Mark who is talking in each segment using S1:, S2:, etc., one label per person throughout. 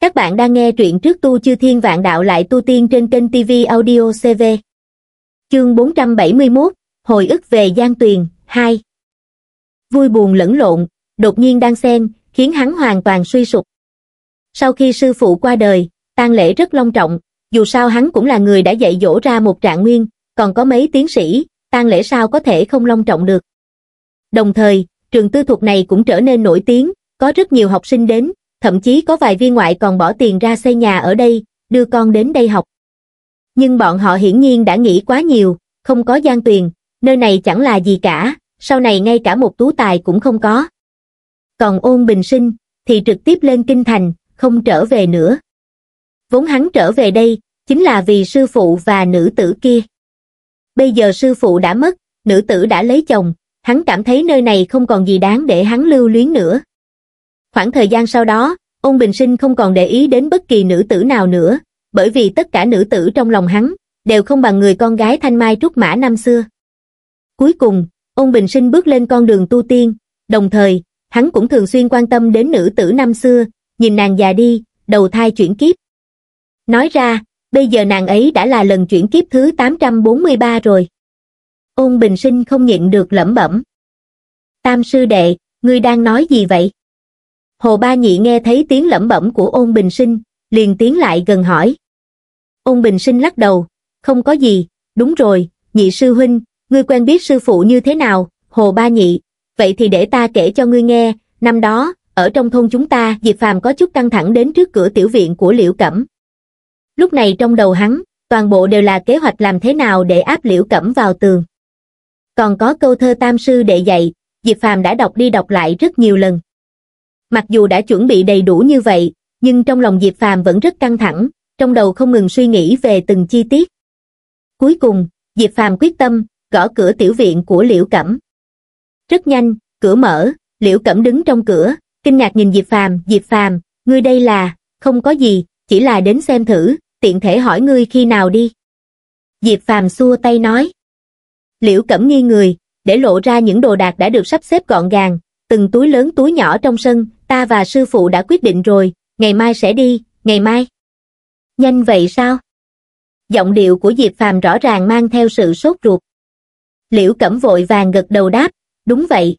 S1: Các bạn đang nghe truyện trước tu chư thiên vạn đạo lại tu tiên trên kênh TV Audio CV. Chương 471, Hồi ức về Giang Tuyền, 2 Vui buồn lẫn lộn, đột nhiên đang xem khiến hắn hoàn toàn suy sụp. Sau khi sư phụ qua đời, tang lễ rất long trọng, dù sao hắn cũng là người đã dạy dỗ ra một trạng nguyên, còn có mấy tiến sĩ, tang lễ sao có thể không long trọng được. Đồng thời, trường tư thục này cũng trở nên nổi tiếng, có rất nhiều học sinh đến, thậm chí có vài viên ngoại còn bỏ tiền ra xây nhà ở đây, đưa con đến đây học. Nhưng bọn họ hiển nhiên đã nghĩ quá nhiều, không có gian tuyền, nơi này chẳng là gì cả, sau này ngay cả một tú tài cũng không có. Còn ôn bình sinh, thì trực tiếp lên kinh thành, không trở về nữa. Vốn hắn trở về đây, chính là vì sư phụ và nữ tử kia. Bây giờ sư phụ đã mất, nữ tử đã lấy chồng, hắn cảm thấy nơi này không còn gì đáng để hắn lưu luyến nữa. Khoảng thời gian sau đó, Ôn Bình Sinh không còn để ý đến bất kỳ nữ tử nào nữa, bởi vì tất cả nữ tử trong lòng hắn đều không bằng người con gái thanh mai trúc mã năm xưa. Cuối cùng, Ôn Bình Sinh bước lên con đường tu tiên, đồng thời, hắn cũng thường xuyên quan tâm đến nữ tử năm xưa, nhìn nàng già đi, đầu thai chuyển kiếp. Nói ra, bây giờ nàng ấy đã là lần chuyển kiếp thứ 843 rồi. Ôn Bình Sinh không nhịn được lẩm bẩm. Tam sư đệ, ngươi đang nói gì vậy? Hồ Ba Nhị nghe thấy tiếng lẩm bẩm của ôn bình sinh, liền tiến lại gần hỏi. Ôn bình sinh lắc đầu, không có gì, đúng rồi, nhị sư huynh, ngươi quen biết sư phụ như thế nào, Hồ Ba Nhị, vậy thì để ta kể cho ngươi nghe, năm đó, ở trong thôn chúng ta Diệp Phàm có chút căng thẳng đến trước cửa tiểu viện của Liễu Cẩm. Lúc này trong đầu hắn, toàn bộ đều là kế hoạch làm thế nào để áp Liễu Cẩm vào tường. Còn có câu thơ tam sư đệ dạy, Diệp Phàm đã đọc đi đọc lại rất nhiều lần mặc dù đã chuẩn bị đầy đủ như vậy, nhưng trong lòng Diệp Phàm vẫn rất căng thẳng, trong đầu không ngừng suy nghĩ về từng chi tiết. Cuối cùng, Diệp Phàm quyết tâm, gõ cửa tiểu viện của Liễu Cẩm. Rất nhanh, cửa mở, Liễu Cẩm đứng trong cửa, kinh ngạc nhìn Diệp Phàm, "Diệp Phàm, ngươi đây là, không có gì, chỉ là đến xem thử, tiện thể hỏi ngươi khi nào đi." Diệp Phàm xua tay nói. Liễu Cẩm nghi người, để lộ ra những đồ đạc đã được sắp xếp gọn gàng, từng túi lớn túi nhỏ trong sân, ta và sư phụ đã quyết định rồi, ngày mai sẽ đi, ngày mai. Nhanh vậy sao? Giọng điệu của Diệp Phàm rõ ràng mang theo sự sốt ruột. Liễu Cẩm vội vàng gật đầu đáp, đúng vậy.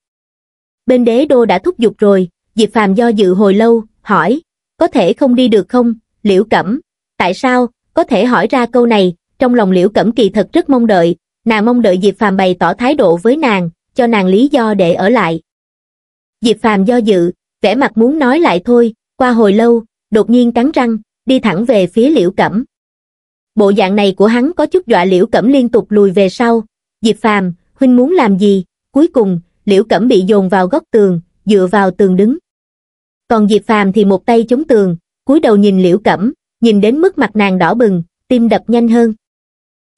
S1: Bên đế đô đã thúc giục rồi, Diệp Phàm do dự hồi lâu, hỏi, có thể không đi được không, Liễu Cẩm, tại sao, có thể hỏi ra câu này, trong lòng Liễu Cẩm kỳ thật rất mong đợi, nàng mong đợi Diệp Phàm bày tỏ thái độ với nàng, cho nàng lý do để ở lại. Diệp Phàm do dự, vẻ mặt muốn nói lại thôi qua hồi lâu đột nhiên cắn răng đi thẳng về phía liễu cẩm bộ dạng này của hắn có chút dọa liễu cẩm liên tục lùi về sau diệp phàm huynh muốn làm gì cuối cùng liễu cẩm bị dồn vào góc tường dựa vào tường đứng còn diệp phàm thì một tay chống tường cúi đầu nhìn liễu cẩm nhìn đến mức mặt nàng đỏ bừng tim đập nhanh hơn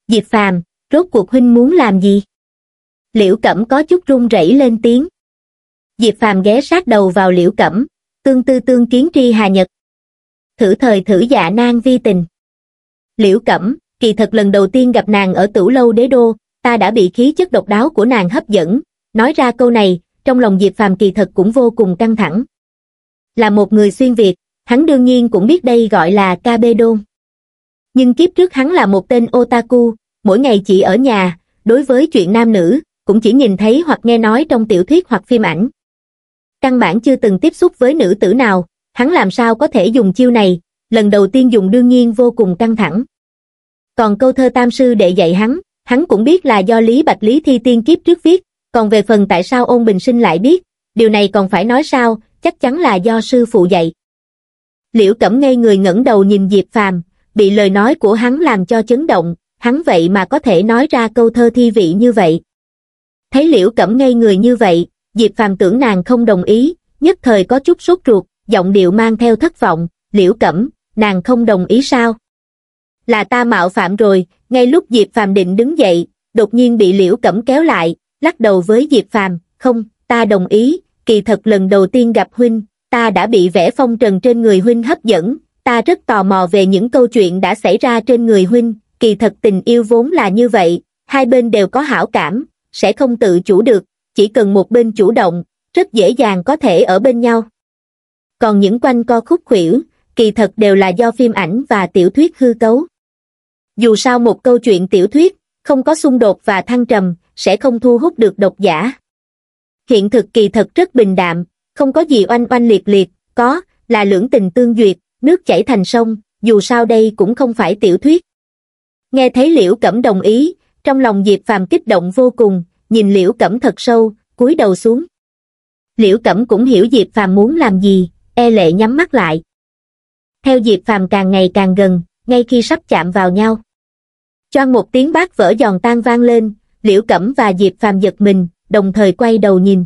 S1: diệp phàm rốt cuộc huynh muốn làm gì liễu cẩm có chút run rẩy lên tiếng diệp phàm ghé sát đầu vào liễu cẩm tương tư tương kiến tri hà nhật thử thời thử dạ nan vi tình liễu cẩm kỳ thật lần đầu tiên gặp nàng ở tửu lâu đế đô ta đã bị khí chất độc đáo của nàng hấp dẫn nói ra câu này trong lòng diệp phàm kỳ thật cũng vô cùng căng thẳng là một người xuyên việt hắn đương nhiên cũng biết đây gọi là ca đôn nhưng kiếp trước hắn là một tên otaku mỗi ngày chỉ ở nhà đối với chuyện nam nữ cũng chỉ nhìn thấy hoặc nghe nói trong tiểu thuyết hoặc phim ảnh căn bản chưa từng tiếp xúc với nữ tử nào, hắn làm sao có thể dùng chiêu này, lần đầu tiên dùng đương nhiên vô cùng căng thẳng. Còn câu thơ tam sư đệ dạy hắn, hắn cũng biết là do Lý Bạch Lý Thi Tiên kiếp trước viết, còn về phần tại sao ôn bình sinh lại biết, điều này còn phải nói sao, chắc chắn là do sư phụ dạy. Liễu Cẩm ngây người ngẩng đầu nhìn Diệp Phàm, bị lời nói của hắn làm cho chấn động, hắn vậy mà có thể nói ra câu thơ thi vị như vậy. Thấy Liễu Cẩm ngây người như vậy, Diệp Phàm tưởng nàng không đồng ý, nhất thời có chút sốt ruột, giọng điệu mang theo thất vọng, liễu cẩm, nàng không đồng ý sao? Là ta mạo phạm rồi, ngay lúc Diệp Phàm định đứng dậy, đột nhiên bị liễu cẩm kéo lại, lắc đầu với Diệp Phàm không, ta đồng ý, kỳ thật lần đầu tiên gặp huynh, ta đã bị vẽ phong trần trên người huynh hấp dẫn, ta rất tò mò về những câu chuyện đã xảy ra trên người huynh, kỳ thật tình yêu vốn là như vậy, hai bên đều có hảo cảm, sẽ không tự chủ được, chỉ cần một bên chủ động, rất dễ dàng có thể ở bên nhau. Còn những quanh co khúc khuỷu, kỳ thật đều là do phim ảnh và tiểu thuyết hư cấu. Dù sao một câu chuyện tiểu thuyết, không có xung đột và thăng trầm, sẽ không thu hút được độc giả. Hiện thực kỳ thật rất bình đạm, không có gì oanh oanh liệt liệt, có, là lưỡng tình tương duyệt, nước chảy thành sông, dù sao đây cũng không phải tiểu thuyết. Nghe thấy Liễu Cẩm đồng ý, trong lòng Diệp Phàm kích động vô cùng, nhìn liễu cẩm thật sâu cúi đầu xuống liễu cẩm cũng hiểu diệp phàm muốn làm gì e lệ nhắm mắt lại theo diệp phàm càng ngày càng gần ngay khi sắp chạm vào nhau choang một tiếng bát vỡ giòn tan vang lên liễu cẩm và diệp phàm giật mình đồng thời quay đầu nhìn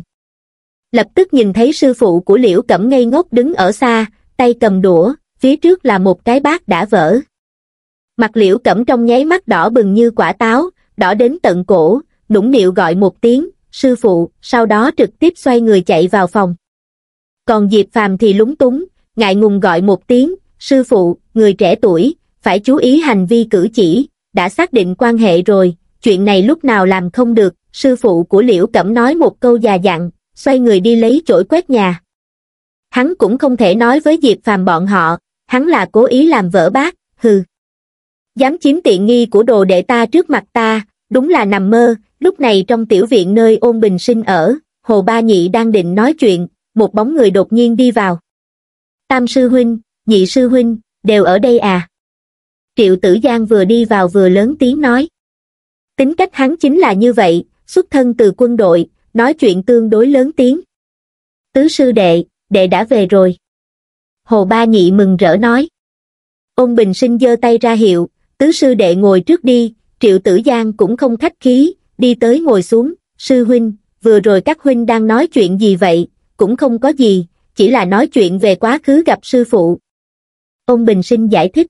S1: lập tức nhìn thấy sư phụ của liễu cẩm ngây ngốc đứng ở xa tay cầm đũa phía trước là một cái bát đã vỡ mặt liễu cẩm trong nháy mắt đỏ bừng như quả táo đỏ đến tận cổ nũng nịu gọi một tiếng, sư phụ, sau đó trực tiếp xoay người chạy vào phòng. Còn Diệp Phàm thì lúng túng, ngại ngùng gọi một tiếng, sư phụ, người trẻ tuổi, phải chú ý hành vi cử chỉ, đã xác định quan hệ rồi, chuyện này lúc nào làm không được, sư phụ của Liễu Cẩm nói một câu già dặn, xoay người đi lấy chổi quét nhà. Hắn cũng không thể nói với Diệp Phàm bọn họ, hắn là cố ý làm vỡ bát, hừ. Dám chiếm tiện nghi của đồ đệ ta trước mặt ta, đúng là nằm mơ, lúc này trong tiểu viện nơi ôn bình sinh ở, hồ ba nhị đang định nói chuyện, một bóng người đột nhiên đi vào. Tam sư huynh, nhị sư huynh, đều ở đây à? Triệu tử Giang vừa đi vào vừa lớn tiếng nói. Tính cách hắn chính là như vậy, xuất thân từ quân đội, nói chuyện tương đối lớn tiếng. Tứ sư đệ, đệ đã về rồi. Hồ Ba Nhị mừng rỡ nói. Ông Bình Sinh giơ tay ra hiệu, tứ sư đệ ngồi trước đi, triệu tử giang cũng không khách khí đi tới ngồi xuống sư huynh vừa rồi các huynh đang nói chuyện gì vậy cũng không có gì chỉ là nói chuyện về quá khứ gặp sư phụ ông bình sinh giải thích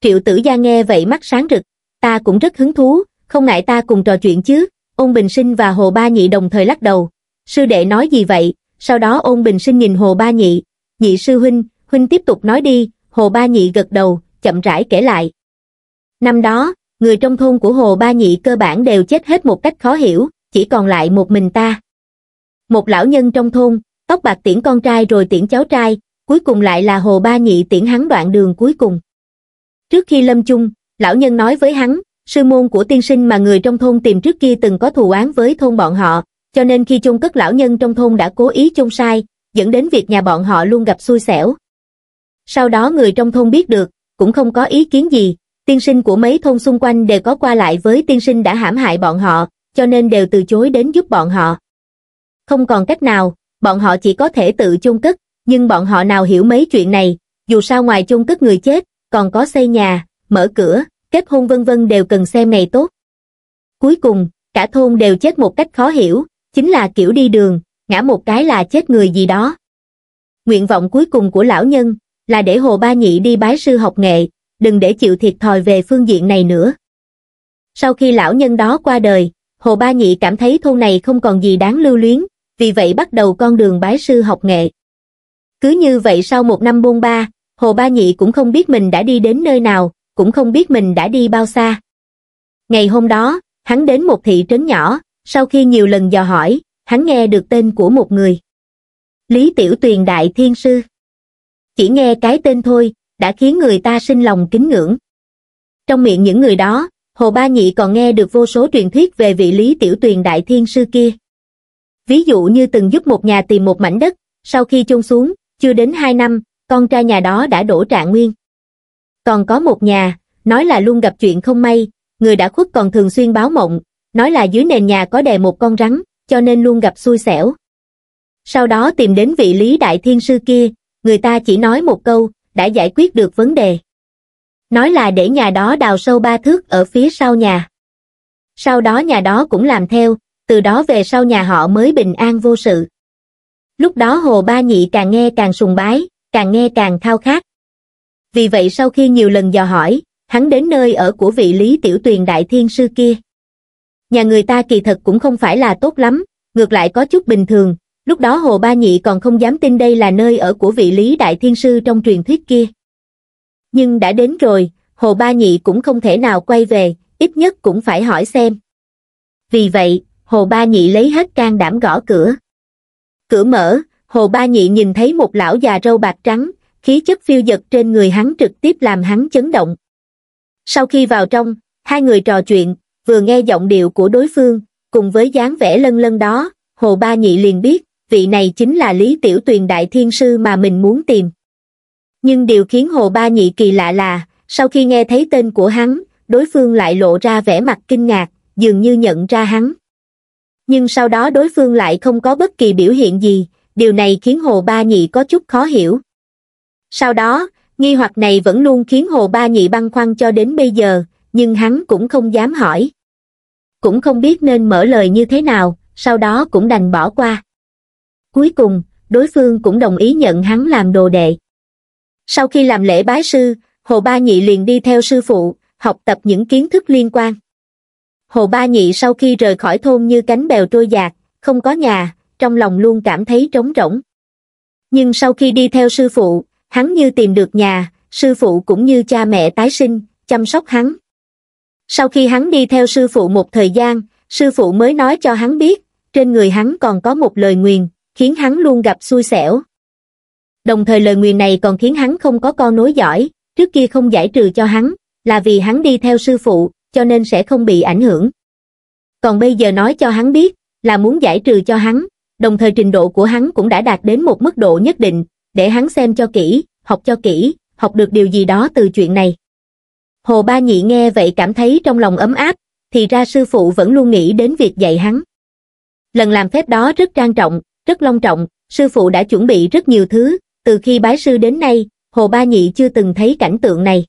S1: triệu tử Giang nghe vậy mắt sáng rực ta cũng rất hứng thú không ngại ta cùng trò chuyện chứ Ông bình sinh và hồ ba nhị đồng thời lắc đầu sư đệ nói gì vậy sau đó Ông bình sinh nhìn hồ ba nhị nhị sư huynh huynh tiếp tục nói đi hồ ba nhị gật đầu chậm rãi kể lại năm đó người trong thôn của Hồ Ba Nhị cơ bản đều chết hết một cách khó hiểu, chỉ còn lại một mình ta. Một lão nhân trong thôn, tóc bạc tiễn con trai rồi tiễn cháu trai, cuối cùng lại là Hồ Ba Nhị tiễn hắn đoạn đường cuối cùng. Trước khi lâm chung, lão nhân nói với hắn, sư môn của tiên sinh mà người trong thôn tìm trước kia từng có thù án với thôn bọn họ, cho nên khi chung cất lão nhân trong thôn đã cố ý chung sai, dẫn đến việc nhà bọn họ luôn gặp xui xẻo. Sau đó người trong thôn biết được, cũng không có ý kiến gì, tiên sinh của mấy thôn xung quanh đều có qua lại với tiên sinh đã hãm hại bọn họ, cho nên đều từ chối đến giúp bọn họ. Không còn cách nào, bọn họ chỉ có thể tự chôn cất, nhưng bọn họ nào hiểu mấy chuyện này, dù sao ngoài chôn cất người chết, còn có xây nhà, mở cửa, kết hôn vân vân đều cần xem này tốt. Cuối cùng, cả thôn đều chết một cách khó hiểu, chính là kiểu đi đường, ngã một cái là chết người gì đó. Nguyện vọng cuối cùng của lão nhân là để Hồ Ba Nhị đi bái sư học nghệ, đừng để chịu thiệt thòi về phương diện này nữa. Sau khi lão nhân đó qua đời, Hồ Ba Nhị cảm thấy thôn này không còn gì đáng lưu luyến, vì vậy bắt đầu con đường bái sư học nghệ. Cứ như vậy sau một năm bôn ba, Hồ Ba Nhị cũng không biết mình đã đi đến nơi nào, cũng không biết mình đã đi bao xa. Ngày hôm đó, hắn đến một thị trấn nhỏ, sau khi nhiều lần dò hỏi, hắn nghe được tên của một người. Lý Tiểu Tuyền Đại Thiên Sư Chỉ nghe cái tên thôi, đã khiến người ta sinh lòng kính ngưỡng. Trong miệng những người đó, Hồ Ba Nhị còn nghe được vô số truyền thuyết về vị lý tiểu tuyền đại thiên sư kia. Ví dụ như từng giúp một nhà tìm một mảnh đất, sau khi chôn xuống, chưa đến hai năm, con trai nhà đó đã đổ trạng nguyên. Còn có một nhà, nói là luôn gặp chuyện không may, người đã khuất còn thường xuyên báo mộng, nói là dưới nền nhà có đè một con rắn, cho nên luôn gặp xui xẻo. Sau đó tìm đến vị lý đại thiên sư kia, người ta chỉ nói một câu, đã giải quyết được vấn đề. Nói là để nhà đó đào sâu ba thước ở phía sau nhà. Sau đó nhà đó cũng làm theo, từ đó về sau nhà họ mới bình an vô sự. Lúc đó Hồ Ba Nhị càng nghe càng sùng bái, càng nghe càng thao khát. Vì vậy sau khi nhiều lần dò hỏi, hắn đến nơi ở của vị Lý Tiểu Tuyền Đại Thiên Sư kia. Nhà người ta kỳ thật cũng không phải là tốt lắm, ngược lại có chút bình thường, lúc đó Hồ Ba Nhị còn không dám tin đây là nơi ở của vị Lý Đại Thiên Sư trong truyền thuyết kia. Nhưng đã đến rồi, Hồ Ba Nhị cũng không thể nào quay về, ít nhất cũng phải hỏi xem. Vì vậy, Hồ Ba Nhị lấy hết can đảm gõ cửa. Cửa mở, Hồ Ba Nhị nhìn thấy một lão già râu bạc trắng, khí chất phiêu dật trên người hắn trực tiếp làm hắn chấn động. Sau khi vào trong, hai người trò chuyện, vừa nghe giọng điệu của đối phương, cùng với dáng vẻ lân lân đó, Hồ Ba Nhị liền biết, vị này chính là Lý Tiểu Tuyền Đại Thiên Sư mà mình muốn tìm. Nhưng điều khiến Hồ Ba Nhị kỳ lạ là, sau khi nghe thấy tên của hắn, đối phương lại lộ ra vẻ mặt kinh ngạc, dường như nhận ra hắn. Nhưng sau đó đối phương lại không có bất kỳ biểu hiện gì, điều này khiến Hồ Ba Nhị có chút khó hiểu. Sau đó, nghi hoặc này vẫn luôn khiến Hồ Ba Nhị băn khoăn cho đến bây giờ, nhưng hắn cũng không dám hỏi. Cũng không biết nên mở lời như thế nào, sau đó cũng đành bỏ qua. Cuối cùng, đối phương cũng đồng ý nhận hắn làm đồ đệ. Sau khi làm lễ bái sư, Hồ Ba Nhị liền đi theo sư phụ, học tập những kiến thức liên quan. Hồ Ba Nhị sau khi rời khỏi thôn như cánh bèo trôi giạt không có nhà, trong lòng luôn cảm thấy trống rỗng. Nhưng sau khi đi theo sư phụ, hắn như tìm được nhà, sư phụ cũng như cha mẹ tái sinh, chăm sóc hắn. Sau khi hắn đi theo sư phụ một thời gian, sư phụ mới nói cho hắn biết, trên người hắn còn có một lời nguyền, khiến hắn luôn gặp xui xẻo đồng thời lời nguyền này còn khiến hắn không có con nối giỏi trước kia không giải trừ cho hắn là vì hắn đi theo sư phụ cho nên sẽ không bị ảnh hưởng còn bây giờ nói cho hắn biết là muốn giải trừ cho hắn đồng thời trình độ của hắn cũng đã đạt đến một mức độ nhất định để hắn xem cho kỹ học cho kỹ học được điều gì đó từ chuyện này hồ ba nhị nghe vậy cảm thấy trong lòng ấm áp thì ra sư phụ vẫn luôn nghĩ đến việc dạy hắn lần làm phép đó rất trang trọng rất long trọng, sư phụ đã chuẩn bị rất nhiều thứ, từ khi bái sư đến nay, Hồ Ba Nhị chưa từng thấy cảnh tượng này.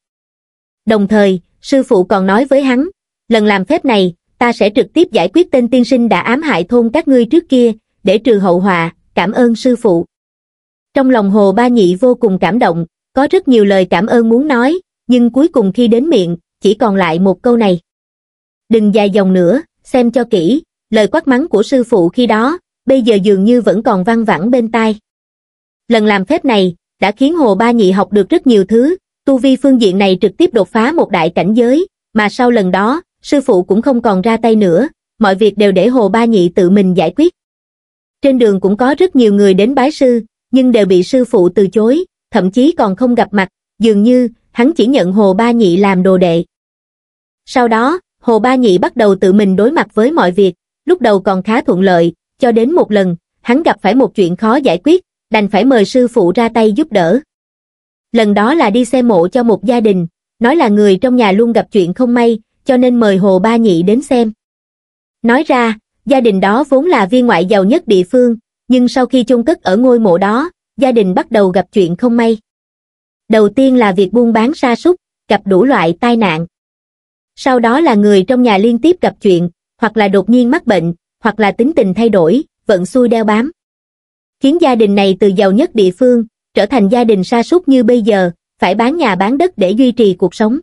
S1: Đồng thời, sư phụ còn nói với hắn, lần làm phép này, ta sẽ trực tiếp giải quyết tên tiên sinh đã ám hại thôn các ngươi trước kia, để trừ hậu họa, cảm ơn sư phụ. Trong lòng Hồ Ba Nhị vô cùng cảm động, có rất nhiều lời cảm ơn muốn nói, nhưng cuối cùng khi đến miệng, chỉ còn lại một câu này. Đừng dài dòng nữa, xem cho kỹ, lời quát mắng của sư phụ khi đó, bây giờ dường như vẫn còn văng vẳng bên tai. Lần làm phép này, đã khiến Hồ Ba Nhị học được rất nhiều thứ, tu vi phương diện này trực tiếp đột phá một đại cảnh giới, mà sau lần đó, sư phụ cũng không còn ra tay nữa, mọi việc đều để Hồ Ba Nhị tự mình giải quyết. Trên đường cũng có rất nhiều người đến bái sư, nhưng đều bị sư phụ từ chối, thậm chí còn không gặp mặt, dường như hắn chỉ nhận Hồ Ba Nhị làm đồ đệ. Sau đó, Hồ Ba Nhị bắt đầu tự mình đối mặt với mọi việc, lúc đầu còn khá thuận lợi, cho đến một lần, hắn gặp phải một chuyện khó giải quyết, đành phải mời sư phụ ra tay giúp đỡ. Lần đó là đi xe mộ cho một gia đình, nói là người trong nhà luôn gặp chuyện không may, cho nên mời Hồ Ba Nhị đến xem. Nói ra, gia đình đó vốn là viên ngoại giàu nhất địa phương, nhưng sau khi chôn cất ở ngôi mộ đó, gia đình bắt đầu gặp chuyện không may. Đầu tiên là việc buôn bán sa súc, gặp đủ loại tai nạn. Sau đó là người trong nhà liên tiếp gặp chuyện, hoặc là đột nhiên mắc bệnh, hoặc là tính tình thay đổi, vận xui đeo bám. Khiến gia đình này từ giàu nhất địa phương, trở thành gia đình sa sút như bây giờ, phải bán nhà bán đất để duy trì cuộc sống.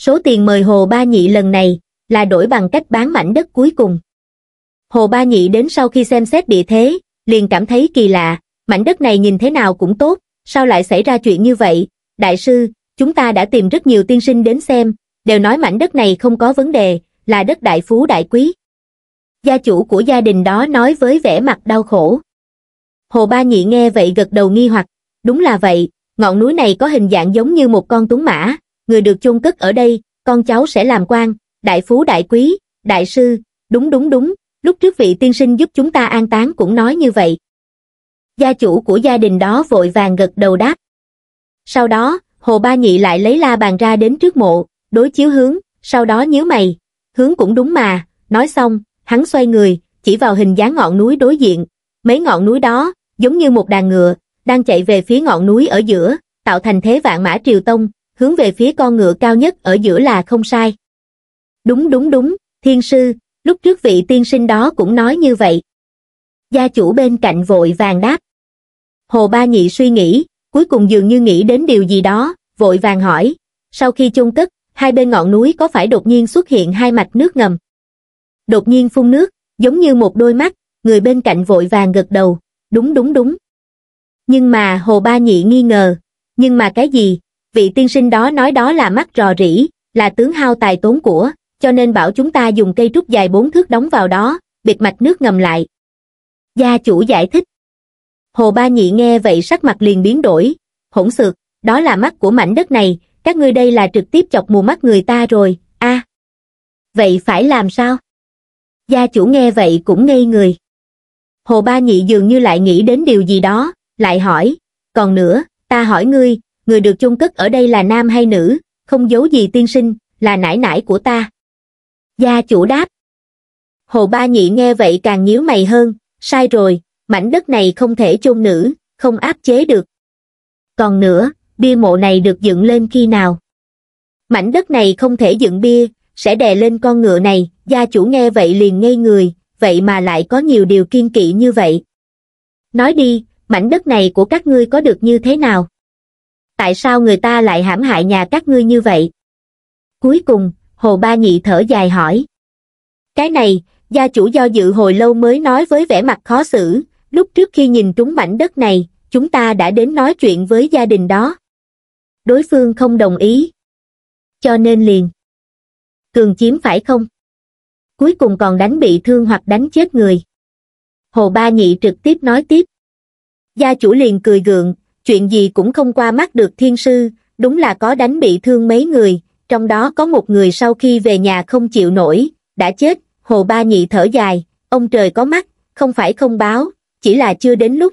S1: Số tiền mời Hồ Ba Nhị lần này là đổi bằng cách bán mảnh đất cuối cùng. Hồ Ba Nhị đến sau khi xem xét địa thế, liền cảm thấy kỳ lạ, mảnh đất này nhìn thế nào cũng tốt, sao lại xảy ra chuyện như vậy? Đại sư, chúng ta đã tìm rất nhiều tiên sinh đến xem, đều nói mảnh đất này không có vấn đề, là đất đại phú đại quý gia chủ của gia đình đó nói với vẻ mặt đau khổ. Hồ Ba Nhị nghe vậy gật đầu nghi hoặc, đúng là vậy, ngọn núi này có hình dạng giống như một con tuấn mã, người được chôn cất ở đây, con cháu sẽ làm quan, đại phú đại quý, đại sư, đúng đúng đúng, lúc trước vị tiên sinh giúp chúng ta an táng cũng nói như vậy. Gia chủ của gia đình đó vội vàng gật đầu đáp. Sau đó, Hồ Ba Nhị lại lấy la bàn ra đến trước mộ, đối chiếu hướng, sau đó nhíu mày, hướng cũng đúng mà, nói xong, hắn xoay người, chỉ vào hình dáng ngọn núi đối diện. Mấy ngọn núi đó, giống như một đàn ngựa, đang chạy về phía ngọn núi ở giữa, tạo thành thế vạn mã triều tông, hướng về phía con ngựa cao nhất ở giữa là không sai. Đúng đúng đúng, thiên sư, lúc trước vị tiên sinh đó cũng nói như vậy. Gia chủ bên cạnh vội vàng đáp. Hồ Ba Nhị suy nghĩ, cuối cùng dường như nghĩ đến điều gì đó, vội vàng hỏi. Sau khi chung cất, hai bên ngọn núi có phải đột nhiên xuất hiện hai mạch nước ngầm? đột nhiên phun nước, giống như một đôi mắt, người bên cạnh vội vàng gật đầu, đúng đúng đúng. Nhưng mà Hồ Ba Nhị nghi ngờ, nhưng mà cái gì, vị tiên sinh đó nói đó là mắt rò rỉ, là tướng hao tài tốn của, cho nên bảo chúng ta dùng cây trúc dài bốn thước đóng vào đó, bịt mạch nước ngầm lại. Gia chủ giải thích. Hồ Ba Nhị nghe vậy sắc mặt liền biến đổi, hỗn xược, đó là mắt của mảnh đất này, các ngươi đây là trực tiếp chọc mù mắt người ta rồi, a Vậy phải làm sao? Gia chủ nghe vậy cũng ngây người. Hồ Ba Nhị dường như lại nghĩ đến điều gì đó, lại hỏi, còn nữa, ta hỏi ngươi, người được chôn cất ở đây là nam hay nữ, không giấu gì tiên sinh, là nải nải của ta. Gia chủ đáp. Hồ Ba Nhị nghe vậy càng nhíu mày hơn, sai rồi, mảnh đất này không thể chôn nữ, không áp chế được. Còn nữa, bia mộ này được dựng lên khi nào? Mảnh đất này không thể dựng bia, sẽ đè lên con ngựa này gia chủ nghe vậy liền ngây người vậy mà lại có nhiều điều kiên kỵ như vậy nói đi mảnh đất này của các ngươi có được như thế nào tại sao người ta lại hãm hại nhà các ngươi như vậy cuối cùng hồ ba nhị thở dài hỏi cái này gia chủ do dự hồi lâu mới nói với vẻ mặt khó xử lúc trước khi nhìn trúng mảnh đất này chúng ta đã đến nói chuyện với gia đình đó đối phương không đồng ý cho nên liền cường chiếm phải không? Cuối cùng còn đánh bị thương hoặc đánh chết người. Hồ Ba Nhị trực tiếp nói tiếp. Gia chủ liền cười gượng, chuyện gì cũng không qua mắt được thiên sư, đúng là có đánh bị thương mấy người, trong đó có một người sau khi về nhà không chịu nổi, đã chết, Hồ Ba Nhị thở dài, ông trời có mắt, không phải không báo, chỉ là chưa đến lúc.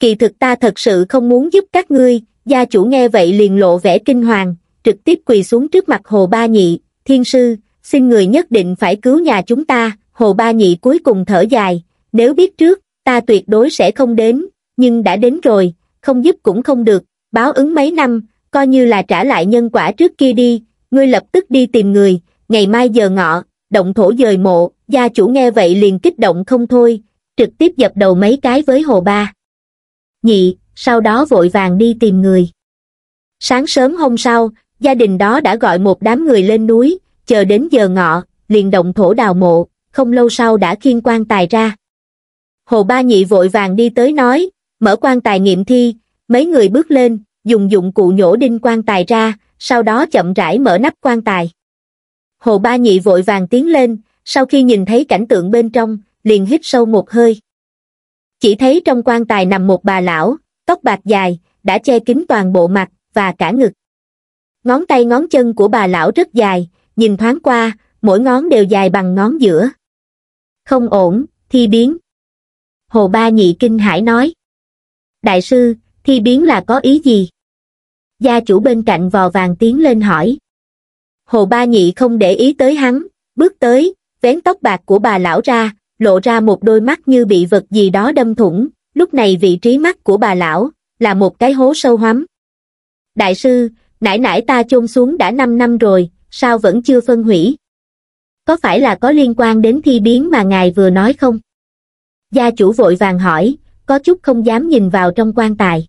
S1: Kỳ thực ta thật sự không muốn giúp các ngươi, gia chủ nghe vậy liền lộ vẻ kinh hoàng, trực tiếp quỳ xuống trước mặt Hồ Ba Nhị, thiên sư, xin người nhất định phải cứu nhà chúng ta, hồ ba nhị cuối cùng thở dài, nếu biết trước, ta tuyệt đối sẽ không đến, nhưng đã đến rồi, không giúp cũng không được, báo ứng mấy năm, coi như là trả lại nhân quả trước kia đi, ngươi lập tức đi tìm người, ngày mai giờ ngọ, động thổ dời mộ, gia chủ nghe vậy liền kích động không thôi, trực tiếp dập đầu mấy cái với hồ ba. Nhị, sau đó vội vàng đi tìm người. Sáng sớm hôm sau, gia đình đó đã gọi một đám người lên núi, chờ đến giờ ngọ, liền động thổ đào mộ, không lâu sau đã khiên quan tài ra. Hồ Ba Nhị vội vàng đi tới nói, mở quan tài nghiệm thi, mấy người bước lên, dùng dụng cụ nhổ đinh quan tài ra, sau đó chậm rãi mở nắp quan tài. Hồ Ba Nhị vội vàng tiến lên, sau khi nhìn thấy cảnh tượng bên trong, liền hít sâu một hơi. Chỉ thấy trong quan tài nằm một bà lão, tóc bạc dài, đã che kín toàn bộ mặt và cả ngực ngón tay ngón chân của bà lão rất dài nhìn thoáng qua mỗi ngón đều dài bằng ngón giữa không ổn thi biến hồ ba nhị kinh hải nói đại sư thi biến là có ý gì gia chủ bên cạnh vò vàng tiến lên hỏi hồ ba nhị không để ý tới hắn bước tới vén tóc bạc của bà lão ra lộ ra một đôi mắt như bị vật gì đó đâm thủng lúc này vị trí mắt của bà lão là một cái hố sâu hắm. đại sư nãy nãy ta chôn xuống đã 5 năm rồi, sao vẫn chưa phân hủy? Có phải là có liên quan đến thi biến mà ngài vừa nói không? Gia chủ vội vàng hỏi, có chút không dám nhìn vào trong quan tài.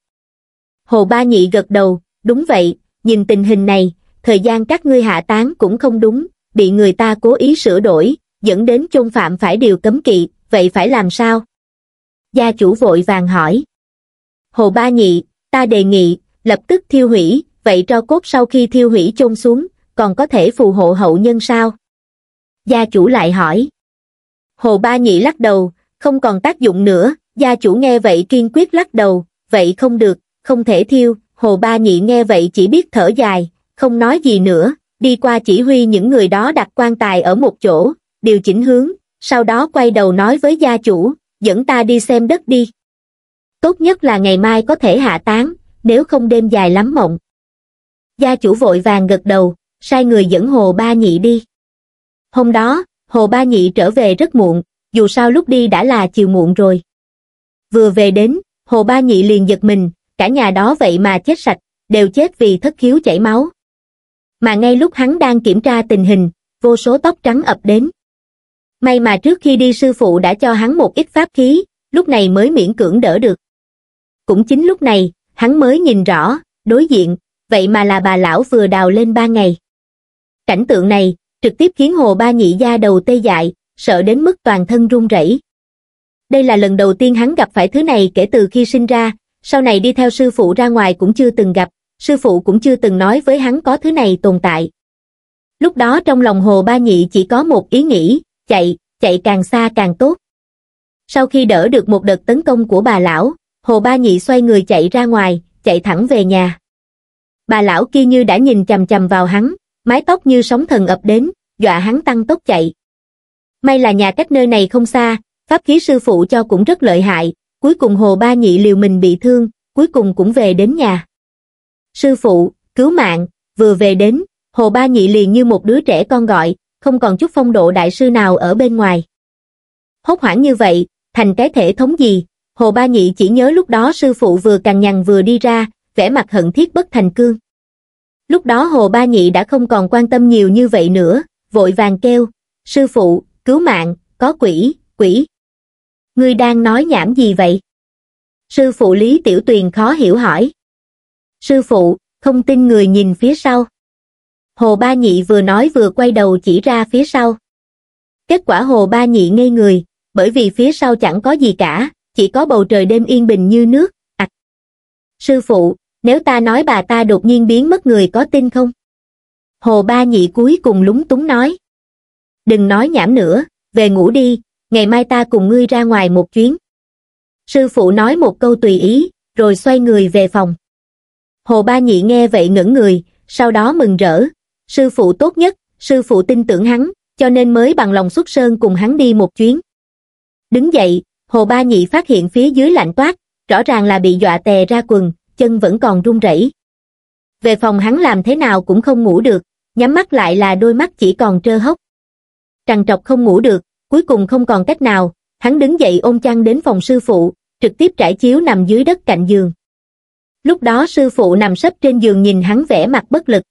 S1: Hồ Ba Nhị gật đầu, đúng vậy, nhìn tình hình này, thời gian các ngươi hạ tán cũng không đúng, bị người ta cố ý sửa đổi, dẫn đến chôn phạm phải điều cấm kỵ, vậy phải làm sao? Gia chủ vội vàng hỏi. Hồ Ba Nhị, ta đề nghị, lập tức thiêu hủy, vậy tro cốt sau khi thiêu hủy chôn xuống, còn có thể phù hộ hậu nhân sao? Gia chủ lại hỏi. Hồ Ba Nhị lắc đầu, không còn tác dụng nữa, gia chủ nghe vậy kiên quyết lắc đầu, vậy không được, không thể thiêu, Hồ Ba Nhị nghe vậy chỉ biết thở dài, không nói gì nữa, đi qua chỉ huy những người đó đặt quan tài ở một chỗ, điều chỉnh hướng, sau đó quay đầu nói với gia chủ, dẫn ta đi xem đất đi. Tốt nhất là ngày mai có thể hạ táng nếu không đêm dài lắm mộng. Gia chủ vội vàng gật đầu, sai người dẫn Hồ Ba Nhị đi. Hôm đó, Hồ Ba Nhị trở về rất muộn, dù sao lúc đi đã là chiều muộn rồi. Vừa về đến, Hồ Ba Nhị liền giật mình, cả nhà đó vậy mà chết sạch, đều chết vì thất khiếu chảy máu. Mà ngay lúc hắn đang kiểm tra tình hình, vô số tóc trắng ập đến. May mà trước khi đi sư phụ đã cho hắn một ít pháp khí, lúc này mới miễn cưỡng đỡ được. Cũng chính lúc này, hắn mới nhìn rõ, đối diện, vậy mà là bà lão vừa đào lên ba ngày. Cảnh tượng này, trực tiếp khiến hồ ba nhị gia đầu tê dại, sợ đến mức toàn thân run rẩy. Đây là lần đầu tiên hắn gặp phải thứ này kể từ khi sinh ra, sau này đi theo sư phụ ra ngoài cũng chưa từng gặp, sư phụ cũng chưa từng nói với hắn có thứ này tồn tại. Lúc đó trong lòng hồ ba nhị chỉ có một ý nghĩ, chạy, chạy càng xa càng tốt. Sau khi đỡ được một đợt tấn công của bà lão, hồ ba nhị xoay người chạy ra ngoài, chạy thẳng về nhà bà lão kia như đã nhìn chầm chầm vào hắn, mái tóc như sóng thần ập đến, dọa hắn tăng tốc chạy. May là nhà cách nơi này không xa, pháp khí sư phụ cho cũng rất lợi hại, cuối cùng hồ ba nhị liều mình bị thương, cuối cùng cũng về đến nhà. Sư phụ, cứu mạng, vừa về đến, hồ ba nhị liền như một đứa trẻ con gọi, không còn chút phong độ đại sư nào ở bên ngoài. Hốt hoảng như vậy, thành cái thể thống gì, hồ ba nhị chỉ nhớ lúc đó sư phụ vừa cằn nhằn vừa đi ra, vẻ mặt hận thiết bất thành cương. Lúc đó Hồ Ba Nhị đã không còn quan tâm nhiều như vậy nữa, vội vàng kêu, sư phụ, cứu mạng, có quỷ, quỷ. Ngươi đang nói nhảm gì vậy? Sư phụ Lý Tiểu Tuyền khó hiểu hỏi. Sư phụ, không tin người nhìn phía sau. Hồ Ba Nhị vừa nói vừa quay đầu chỉ ra phía sau. Kết quả Hồ Ba Nhị ngây người, bởi vì phía sau chẳng có gì cả, chỉ có bầu trời đêm yên bình như nước. Sư phụ, nếu ta nói bà ta đột nhiên biến mất người có tin không? Hồ Ba Nhị cuối cùng lúng túng nói. Đừng nói nhảm nữa, về ngủ đi, ngày mai ta cùng ngươi ra ngoài một chuyến. Sư phụ nói một câu tùy ý, rồi xoay người về phòng. Hồ Ba Nhị nghe vậy ngẩn người, sau đó mừng rỡ. Sư phụ tốt nhất, sư phụ tin tưởng hắn, cho nên mới bằng lòng xuất sơn cùng hắn đi một chuyến. Đứng dậy, Hồ Ba Nhị phát hiện phía dưới lạnh toát, rõ ràng là bị dọa tè ra quần, chân vẫn còn run rẩy. Về phòng hắn làm thế nào cũng không ngủ được, nhắm mắt lại là đôi mắt chỉ còn trơ hốc. Trằn trọc không ngủ được, cuối cùng không còn cách nào, hắn đứng dậy ôm chăn đến phòng sư phụ, trực tiếp trải chiếu nằm dưới đất cạnh giường. Lúc đó sư phụ nằm sấp trên giường nhìn hắn vẻ mặt bất lực.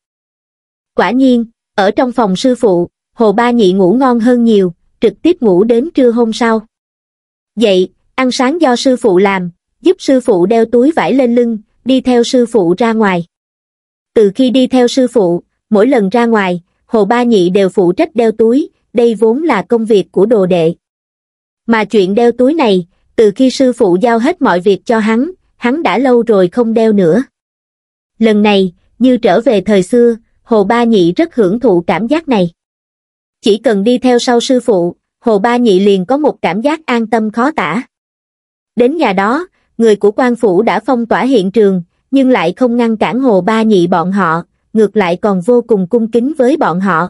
S1: Quả nhiên, ở trong phòng sư phụ, hồ ba nhị ngủ ngon hơn nhiều, trực tiếp ngủ đến trưa hôm sau. Dậy, ăn sáng do sư phụ làm, giúp sư phụ đeo túi vải lên lưng, đi theo sư phụ ra ngoài. Từ khi đi theo sư phụ, mỗi lần ra ngoài, Hồ Ba Nhị đều phụ trách đeo túi, đây vốn là công việc của đồ đệ. Mà chuyện đeo túi này, từ khi sư phụ giao hết mọi việc cho hắn, hắn đã lâu rồi không đeo nữa. Lần này, như trở về thời xưa, Hồ Ba Nhị rất hưởng thụ cảm giác này. Chỉ cần đi theo sau sư phụ, Hồ Ba Nhị liền có một cảm giác an tâm khó tả. Đến nhà đó, người của quan phủ đã phong tỏa hiện trường, nhưng lại không ngăn cản hồ ba nhị bọn họ, ngược lại còn vô cùng cung kính với bọn họ.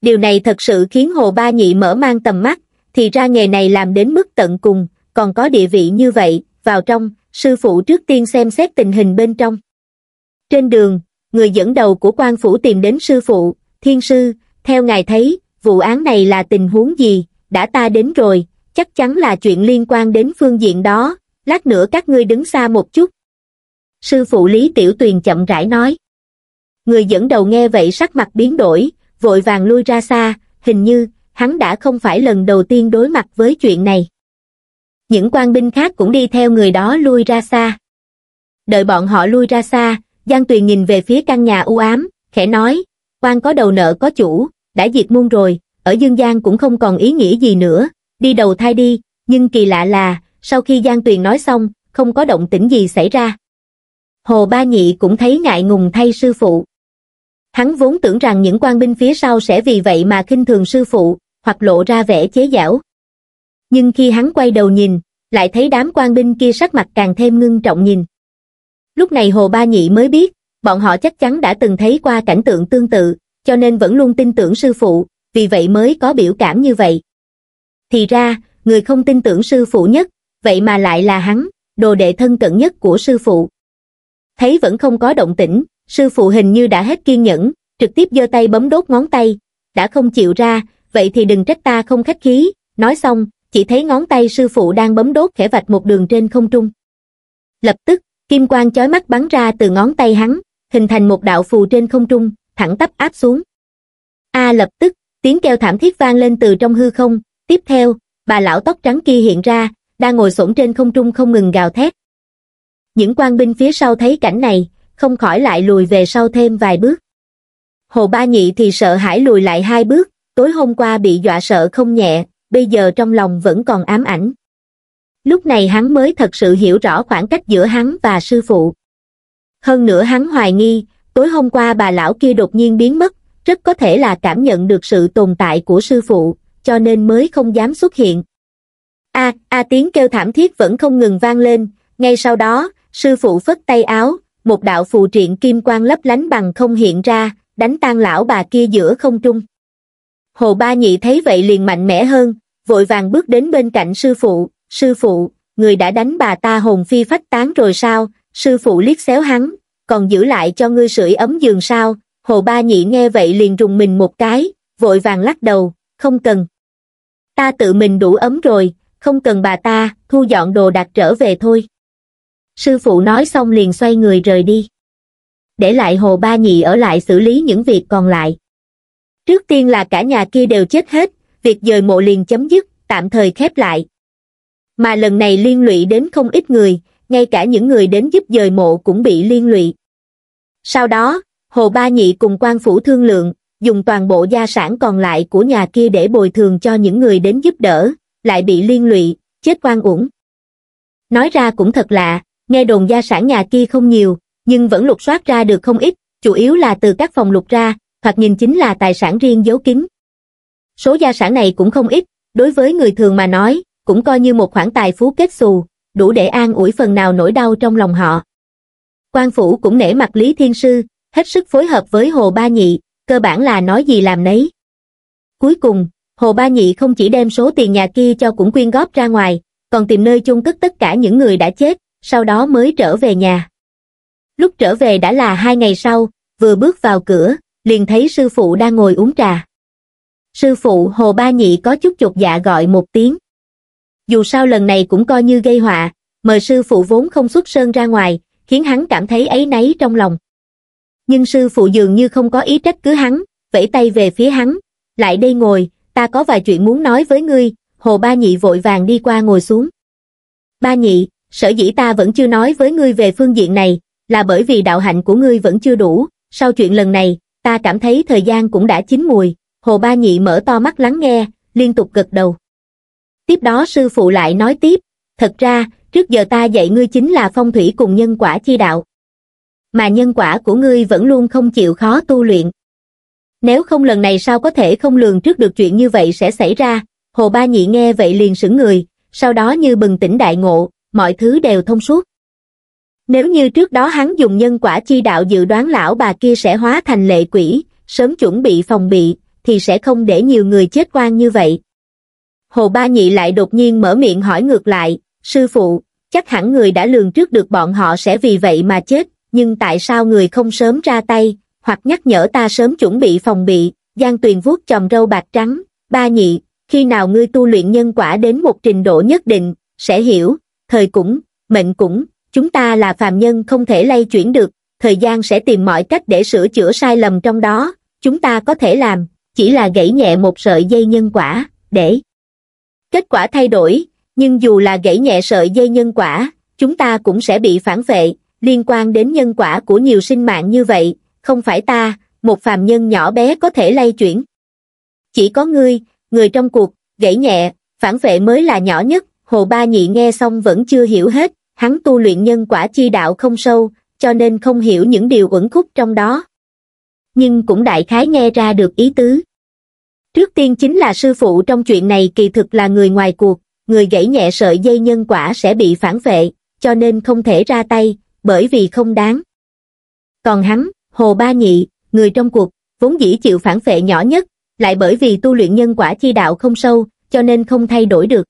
S1: Điều này thật sự khiến hồ ba nhị mở mang tầm mắt, thì ra nghề này làm đến mức tận cùng, còn có địa vị như vậy, vào trong, sư phụ trước tiên xem xét tình hình bên trong. Trên đường, người dẫn đầu của quan phủ tìm đến sư phụ, thiên sư, theo ngài thấy, vụ án này là tình huống gì, đã ta đến rồi, chắc chắn là chuyện liên quan đến phương diện đó, lát nữa các ngươi đứng xa một chút. Sư phụ Lý Tiểu Tuyền chậm rãi nói. Người dẫn đầu nghe vậy sắc mặt biến đổi, vội vàng lui ra xa, hình như, hắn đã không phải lần đầu tiên đối mặt với chuyện này. Những quan binh khác cũng đi theo người đó lui ra xa. Đợi bọn họ lui ra xa, Giang Tuyền nhìn về phía căn nhà u ám, khẽ nói, quan có đầu nợ có chủ, đã diệt muôn rồi, ở Dương Giang cũng không còn ý nghĩa gì nữa, đi đầu thai đi, nhưng kỳ lạ là, sau khi Giang Tuyền nói xong, không có động tĩnh gì xảy ra. Hồ Ba Nhị cũng thấy ngại ngùng thay sư phụ. Hắn vốn tưởng rằng những quan binh phía sau sẽ vì vậy mà khinh thường sư phụ, hoặc lộ ra vẻ chế giảo. Nhưng khi hắn quay đầu nhìn, lại thấy đám quan binh kia sắc mặt càng thêm ngưng trọng nhìn. Lúc này Hồ Ba Nhị mới biết, bọn họ chắc chắn đã từng thấy qua cảnh tượng tương tự, cho nên vẫn luôn tin tưởng sư phụ, vì vậy mới có biểu cảm như vậy. Thì ra, người không tin tưởng sư phụ nhất vậy mà lại là hắn, đồ đệ thân cận nhất của sư phụ. Thấy vẫn không có động tĩnh, sư phụ hình như đã hết kiên nhẫn, trực tiếp giơ tay bấm đốt ngón tay, đã không chịu ra, vậy thì đừng trách ta không khách khí, nói xong, chỉ thấy ngón tay sư phụ đang bấm đốt khẽ vạch một đường trên không trung. Lập tức, kim quang chói mắt bắn ra từ ngón tay hắn, hình thành một đạo phù trên không trung, thẳng tắp áp xuống. A lập tức, tiếng kêu thảm thiết vang lên từ trong hư không, tiếp theo, bà lão tóc trắng kia hiện ra, đang ngồi xổm trên không trung không ngừng gào thét. Những quan binh phía sau thấy cảnh này, không khỏi lại lùi về sau thêm vài bước. Hồ Ba Nhị thì sợ hãi lùi lại hai bước, tối hôm qua bị dọa sợ không nhẹ, bây giờ trong lòng vẫn còn ám ảnh. Lúc này hắn mới thật sự hiểu rõ khoảng cách giữa hắn và sư phụ. Hơn nữa hắn hoài nghi, tối hôm qua bà lão kia đột nhiên biến mất, rất có thể là cảm nhận được sự tồn tại của sư phụ, cho nên mới không dám xuất hiện, a a tiếng kêu thảm thiết vẫn không ngừng vang lên, ngay sau đó, sư phụ phất tay áo, một đạo phù triện kim quang lấp lánh bằng không hiện ra, đánh tan lão bà kia giữa không trung. Hồ Ba Nhị thấy vậy liền mạnh mẽ hơn, vội vàng bước đến bên cạnh sư phụ, sư phụ, người đã đánh bà ta hồn phi phách tán rồi sao, sư phụ liếc xéo hắn, còn giữ lại cho ngươi sưởi ấm giường sao, Hồ Ba Nhị nghe vậy liền rùng mình một cái, vội vàng lắc đầu, không cần. Ta tự mình đủ ấm rồi, không cần bà ta, thu dọn đồ đặt trở về thôi. Sư phụ nói xong liền xoay người rời đi. Để lại hồ ba nhị ở lại xử lý những việc còn lại. Trước tiên là cả nhà kia đều chết hết, việc dời mộ liền chấm dứt, tạm thời khép lại. Mà lần này liên lụy đến không ít người, ngay cả những người đến giúp dời mộ cũng bị liên lụy. Sau đó, Hồ Ba Nhị cùng quan phủ thương lượng, dùng toàn bộ gia sản còn lại của nhà kia để bồi thường cho những người đến giúp đỡ, lại bị liên lụy, chết oan uổng. Nói ra cũng thật lạ, nghe đồn gia sản nhà kia không nhiều, nhưng vẫn lục soát ra được không ít, chủ yếu là từ các phòng lục ra, hoặc nhìn chính là tài sản riêng giấu kín. Số gia sản này cũng không ít, đối với người thường mà nói, cũng coi như một khoản tài phú kết xù, đủ để an ủi phần nào nỗi đau trong lòng họ. Quan phủ cũng nể mặt Lý Thiên Sư, hết sức phối hợp với Hồ Ba Nhị, cơ bản là nói gì làm nấy. Cuối cùng, Hồ Ba Nhị không chỉ đem số tiền nhà kia cho cũng quyên góp ra ngoài, còn tìm nơi chung cất tất cả những người đã chết, sau đó mới trở về nhà. Lúc trở về đã là hai ngày sau, vừa bước vào cửa, liền thấy sư phụ đang ngồi uống trà. Sư phụ Hồ Ba Nhị có chút chột dạ gọi một tiếng. Dù sao lần này cũng coi như gây họa, mời sư phụ vốn không xuất sơn ra ngoài, khiến hắn cảm thấy ấy nấy trong lòng. Nhưng sư phụ dường như không có ý trách cứ hắn, vẫy tay về phía hắn, lại đây ngồi, ta có vài chuyện muốn nói với ngươi, hồ ba nhị vội vàng đi qua ngồi xuống. Ba nhị, sở dĩ ta vẫn chưa nói với ngươi về phương diện này, là bởi vì đạo hạnh của ngươi vẫn chưa đủ, sau chuyện lần này, ta cảm thấy thời gian cũng đã chín mùi, hồ ba nhị mở to mắt lắng nghe, liên tục gật đầu. Tiếp đó sư phụ lại nói tiếp, thật ra, trước giờ ta dạy ngươi chính là phong thủy cùng nhân quả chi đạo. Mà nhân quả của ngươi vẫn luôn không chịu khó tu luyện. Nếu không lần này sao có thể không lường trước được chuyện như vậy sẽ xảy ra, Hồ Ba Nhị nghe vậy liền sững người, sau đó như bừng tỉnh đại ngộ, mọi thứ đều thông suốt. Nếu như trước đó hắn dùng nhân quả chi đạo dự đoán lão bà kia sẽ hóa thành lệ quỷ, sớm chuẩn bị phòng bị, thì sẽ không để nhiều người chết quan như vậy. Hồ Ba Nhị lại đột nhiên mở miệng hỏi ngược lại, sư phụ, chắc hẳn người đã lường trước được bọn họ sẽ vì vậy mà chết, nhưng tại sao người không sớm ra tay, hoặc nhắc nhở ta sớm chuẩn bị phòng bị giang tuyền vuốt chòm râu bạc trắng ba nhị khi nào ngươi tu luyện nhân quả đến một trình độ nhất định sẽ hiểu thời cũng mệnh cũng chúng ta là phàm nhân không thể lay chuyển được thời gian sẽ tìm mọi cách để sửa chữa sai lầm trong đó chúng ta có thể làm chỉ là gãy nhẹ một sợi dây nhân quả để kết quả thay đổi nhưng dù là gãy nhẹ sợi dây nhân quả chúng ta cũng sẽ bị phản vệ liên quan đến nhân quả của nhiều sinh mạng như vậy không phải ta, một phàm nhân nhỏ bé có thể lay chuyển. Chỉ có ngươi, người trong cuộc, gãy nhẹ, phản vệ mới là nhỏ nhất, hồ ba nhị nghe xong vẫn chưa hiểu hết, hắn tu luyện nhân quả chi đạo không sâu, cho nên không hiểu những điều uẩn khúc trong đó. Nhưng cũng đại khái nghe ra được ý tứ. Trước tiên chính là sư phụ trong chuyện này kỳ thực là người ngoài cuộc, người gãy nhẹ sợi dây nhân quả sẽ bị phản vệ, cho nên không thể ra tay, bởi vì không đáng. Còn hắn, Hồ Ba Nhị, người trong cuộc, vốn dĩ chịu phản phệ nhỏ nhất, lại bởi vì tu luyện nhân quả chi đạo không sâu, cho nên không thay đổi được.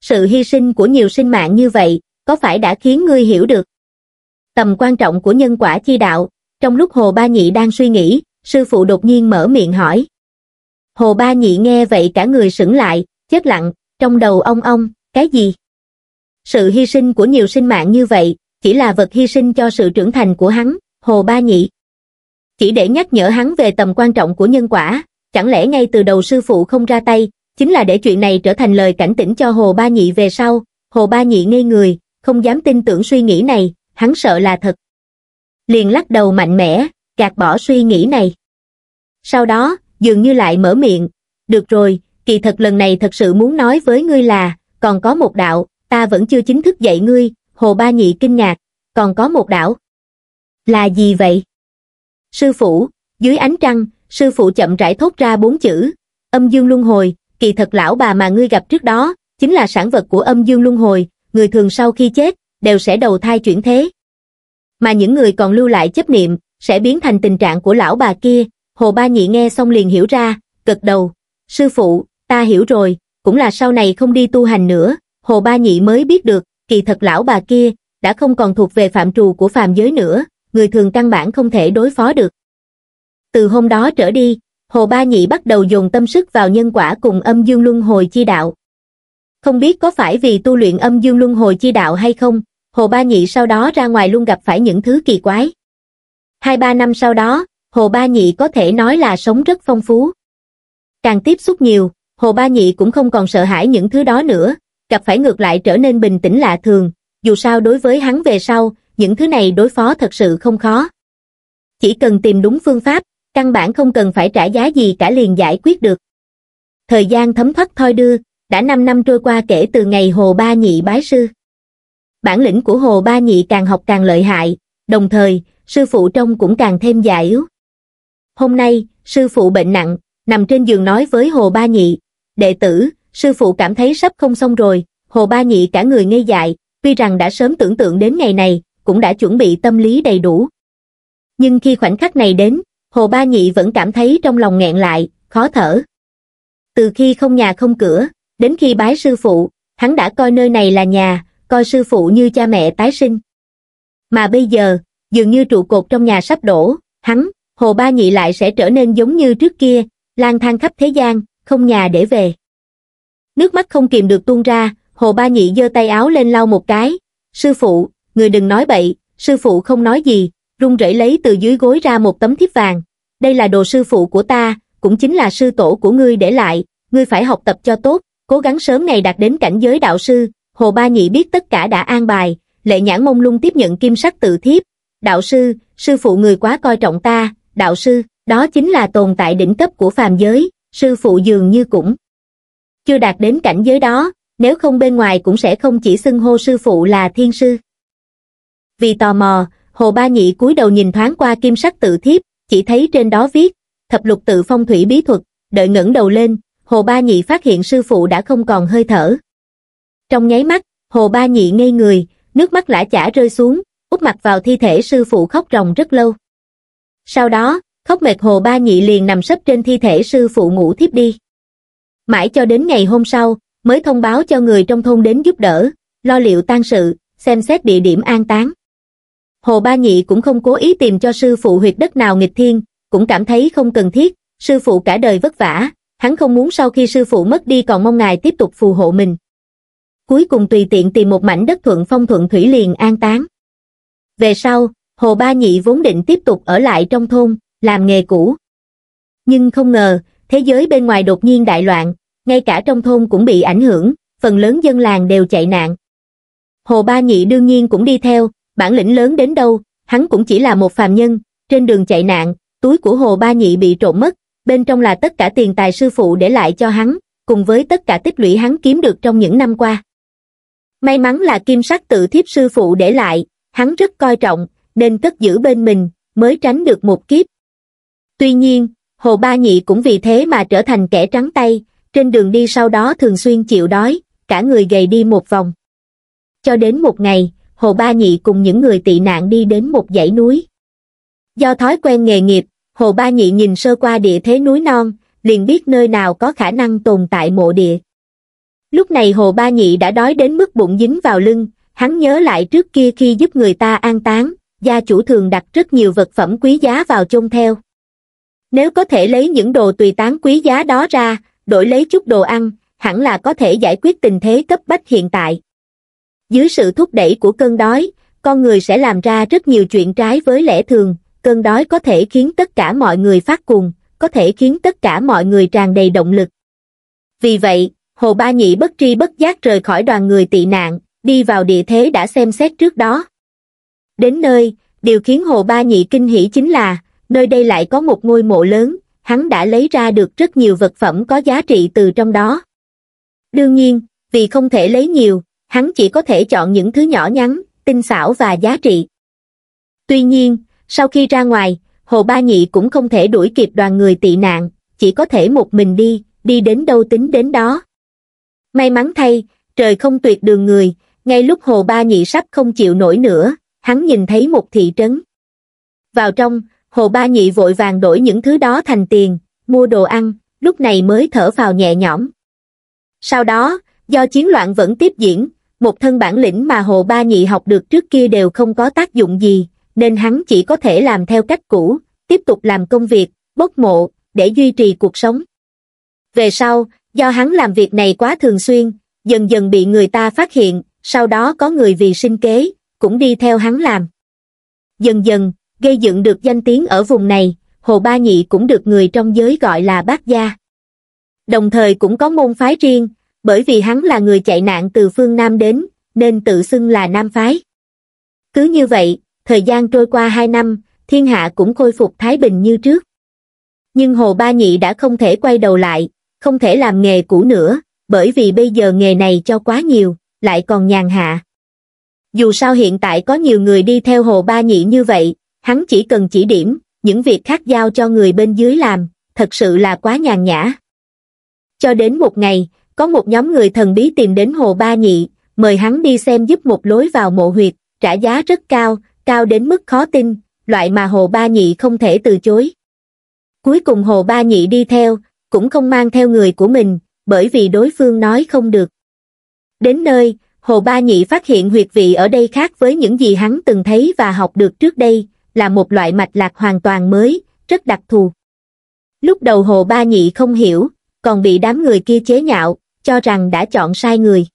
S1: Sự hy sinh của nhiều sinh mạng như vậy, có phải đã khiến ngươi hiểu được tầm quan trọng của nhân quả chi đạo? Trong lúc Hồ Ba Nhị đang suy nghĩ, sư phụ đột nhiên mở miệng hỏi. Hồ Ba Nhị nghe vậy cả người sững lại, chết lặng, trong đầu ông ông, cái gì? Sự hy sinh của nhiều sinh mạng như vậy, chỉ là vật hy sinh cho sự trưởng thành của hắn, Hồ Ba Nhị chỉ để nhắc nhở hắn về tầm quan trọng của nhân quả, chẳng lẽ ngay từ đầu sư phụ không ra tay, chính là để chuyện này trở thành lời cảnh tỉnh cho Hồ Ba Nhị về sau, Hồ Ba Nhị ngây người, không dám tin tưởng suy nghĩ này, hắn sợ là thật. Liền lắc đầu mạnh mẽ, gạt bỏ suy nghĩ này. Sau đó, dường như lại mở miệng, được rồi, kỳ thật lần này thật sự muốn nói với ngươi là, còn có một đạo, ta vẫn chưa chính thức dạy ngươi, Hồ Ba Nhị kinh ngạc, còn có một đạo. Là gì vậy? Sư phụ, dưới ánh trăng, sư phụ chậm rãi thốt ra bốn chữ. Âm dương luân hồi, kỳ thật lão bà mà ngươi gặp trước đó, chính là sản vật của âm dương luân hồi, người thường sau khi chết, đều sẽ đầu thai chuyển thế. Mà những người còn lưu lại chấp niệm, sẽ biến thành tình trạng của lão bà kia. Hồ Ba Nhị nghe xong liền hiểu ra, gật đầu. Sư phụ, ta hiểu rồi, cũng là sau này không đi tu hành nữa. Hồ Ba Nhị mới biết được, kỳ thật lão bà kia, đã không còn thuộc về phạm trù của phàm giới nữa, người thường căn bản không thể đối phó được. Từ hôm đó trở đi, Hồ Ba Nhị bắt đầu dồn tâm sức vào nhân quả cùng âm dương luân hồi chi đạo. Không biết có phải vì tu luyện âm dương luân hồi chi đạo hay không, Hồ Ba Nhị sau đó ra ngoài luôn gặp phải những thứ kỳ quái. Hai ba năm sau đó, Hồ Ba Nhị có thể nói là sống rất phong phú. Càng tiếp xúc nhiều, Hồ Ba Nhị cũng không còn sợ hãi những thứ đó nữa, gặp phải ngược lại trở nên bình tĩnh lạ thường, dù sao đối với hắn về sau, những thứ này đối phó thật sự không khó. Chỉ cần tìm đúng phương pháp, căn bản không cần phải trả giá gì cả liền giải quyết được. Thời gian thấm thoát thoi đưa, đã 5 năm trôi qua kể từ ngày Hồ Ba Nhị bái sư. Bản lĩnh của Hồ Ba Nhị càng học càng lợi hại, đồng thời, sư phụ trong cũng càng thêm già yếu. Hôm nay, sư phụ bệnh nặng, nằm trên giường nói với Hồ Ba Nhị, đệ tử, sư phụ cảm thấy sắp không xong rồi, Hồ Ba Nhị cả người ngây dại, tuy rằng đã sớm tưởng tượng đến ngày này, cũng đã chuẩn bị tâm lý đầy đủ. Nhưng khi khoảnh khắc này đến, Hồ Ba Nhị vẫn cảm thấy trong lòng nghẹn lại, khó thở. Từ khi không nhà không cửa, đến khi bái sư phụ, hắn đã coi nơi này là nhà, coi sư phụ như cha mẹ tái sinh. Mà bây giờ, dường như trụ cột trong nhà sắp đổ, hắn, Hồ Ba Nhị lại sẽ trở nên giống như trước kia, lang thang khắp thế gian, không nhà để về. Nước mắt không kìm được tuôn ra, Hồ Ba Nhị giơ tay áo lên lau một cái. Sư phụ, người đừng nói bậy, sư phụ không nói gì, rung rẩy lấy từ dưới gối ra một tấm thiếp vàng. Đây là đồ sư phụ của ta, cũng chính là sư tổ của ngươi để lại, ngươi phải học tập cho tốt, cố gắng sớm ngày đạt đến cảnh giới đạo sư. Hồ Ba Nhị biết tất cả đã an bài, lệ nhãn mông lung tiếp nhận kim sắc tự thiếp. Đạo sư, sư phụ người quá coi trọng ta, đạo sư, đó chính là tồn tại đỉnh cấp của phàm giới, sư phụ dường như cũng chưa đạt đến cảnh giới đó, nếu không bên ngoài cũng sẽ không chỉ xưng hô sư phụ là thiên sư. Vì tò mò, Hồ Ba Nhị cúi đầu nhìn thoáng qua kim sắc tự thiếp, chỉ thấy trên đó viết, thập lục tự phong thủy bí thuật, đợi ngẩng đầu lên, Hồ Ba Nhị phát hiện sư phụ đã không còn hơi thở. Trong nháy mắt, Hồ Ba Nhị ngây người, nước mắt lã chả rơi xuống, úp mặt vào thi thể sư phụ khóc ròng rất lâu. Sau đó, khóc mệt Hồ Ba Nhị liền nằm sấp trên thi thể sư phụ ngủ thiếp đi. Mãi cho đến ngày hôm sau, mới thông báo cho người trong thôn đến giúp đỡ, lo liệu tang sự, xem xét địa điểm an táng. Hồ Ba Nhị cũng không cố ý tìm cho sư phụ huyệt đất nào nghịch thiên, cũng cảm thấy không cần thiết, sư phụ cả đời vất vả, hắn không muốn sau khi sư phụ mất đi còn mong ngài tiếp tục phù hộ mình. Cuối cùng tùy tiện tìm một mảnh đất thuận phong thuận thủy liền an táng. Về sau, Hồ Ba Nhị vốn định tiếp tục ở lại trong thôn, làm nghề cũ. Nhưng không ngờ, thế giới bên ngoài đột nhiên đại loạn, ngay cả trong thôn cũng bị ảnh hưởng, phần lớn dân làng đều chạy nạn. Hồ Ba Nhị đương nhiên cũng đi theo, bản lĩnh lớn đến đâu, hắn cũng chỉ là một phàm nhân, trên đường chạy nạn, túi của Hồ Ba Nhị bị trộm mất, bên trong là tất cả tiền tài sư phụ để lại cho hắn, cùng với tất cả tích lũy hắn kiếm được trong những năm qua. May mắn là kim sắc tự thiếp sư phụ để lại, hắn rất coi trọng, nên cất giữ bên mình, mới tránh được một kiếp. Tuy nhiên, Hồ Ba Nhị cũng vì thế mà trở thành kẻ trắng tay, trên đường đi sau đó thường xuyên chịu đói, cả người gầy đi một vòng. Cho đến một ngày, Hồ Ba Nhị cùng những người tị nạn đi đến một dãy núi. Do thói quen nghề nghiệp, Hồ Ba Nhị nhìn sơ qua địa thế núi non, liền biết nơi nào có khả năng tồn tại mộ địa. Lúc này Hồ Ba Nhị đã đói đến mức bụng dính vào lưng, hắn nhớ lại trước kia khi giúp người ta an táng, gia chủ thường đặt rất nhiều vật phẩm quý giá vào chôn theo. Nếu có thể lấy những đồ tùy táng quý giá đó ra, đổi lấy chút đồ ăn, hẳn là có thể giải quyết tình thế cấp bách hiện tại dưới sự thúc đẩy của cơn đói con người sẽ làm ra rất nhiều chuyện trái với lẽ thường cơn đói có thể khiến tất cả mọi người phát cuồng có thể khiến tất cả mọi người tràn đầy động lực vì vậy hồ ba nhị bất tri bất giác rời khỏi đoàn người tị nạn đi vào địa thế đã xem xét trước đó đến nơi điều khiến hồ ba nhị kinh hỉ chính là nơi đây lại có một ngôi mộ lớn hắn đã lấy ra được rất nhiều vật phẩm có giá trị từ trong đó đương nhiên vì không thể lấy nhiều hắn chỉ có thể chọn những thứ nhỏ nhắn, tinh xảo và giá trị. Tuy nhiên, sau khi ra ngoài, Hồ Ba Nhị cũng không thể đuổi kịp đoàn người tị nạn, chỉ có thể một mình đi, đi đến đâu tính đến đó. May mắn thay, trời không tuyệt đường người, ngay lúc Hồ Ba Nhị sắp không chịu nổi nữa, hắn nhìn thấy một thị trấn. Vào trong, Hồ Ba Nhị vội vàng đổi những thứ đó thành tiền, mua đồ ăn, lúc này mới thở vào nhẹ nhõm. Sau đó, do chiến loạn vẫn tiếp diễn, một thân bản lĩnh mà Hồ Ba Nhị học được trước kia đều không có tác dụng gì, nên hắn chỉ có thể làm theo cách cũ, tiếp tục làm công việc, bốc mộ, để duy trì cuộc sống. Về sau, do hắn làm việc này quá thường xuyên, dần dần bị người ta phát hiện, sau đó có người vì sinh kế, cũng đi theo hắn làm. Dần dần, gây dựng được danh tiếng ở vùng này, Hồ Ba Nhị cũng được người trong giới gọi là bác gia. Đồng thời cũng có môn phái riêng, bởi vì hắn là người chạy nạn từ phương Nam đến, nên tự xưng là Nam Phái. Cứ như vậy, thời gian trôi qua hai năm, thiên hạ cũng khôi phục thái bình như trước. Nhưng Hồ Ba Nhị đã không thể quay đầu lại, không thể làm nghề cũ nữa, bởi vì bây giờ nghề này cho quá nhiều, lại còn nhàn hạ. Dù sao hiện tại có nhiều người đi theo Hồ Ba Nhị như vậy, hắn chỉ cần chỉ điểm, những việc khác giao cho người bên dưới làm, thật sự là quá nhàn nhã. Cho đến một ngày, có một nhóm người thần bí tìm đến Hồ Ba Nhị, mời hắn đi xem giúp một lối vào mộ huyệt, trả giá rất cao, cao đến mức khó tin, loại mà Hồ Ba Nhị không thể từ chối. Cuối cùng Hồ Ba Nhị đi theo, cũng không mang theo người của mình, bởi vì đối phương nói không được. Đến nơi, Hồ Ba Nhị phát hiện huyệt vị ở đây khác với những gì hắn từng thấy và học được trước đây, là một loại mạch lạc hoàn toàn mới, rất đặc thù. Lúc đầu Hồ Ba Nhị không hiểu, còn bị đám người kia chế nhạo, cho rằng đã chọn sai người.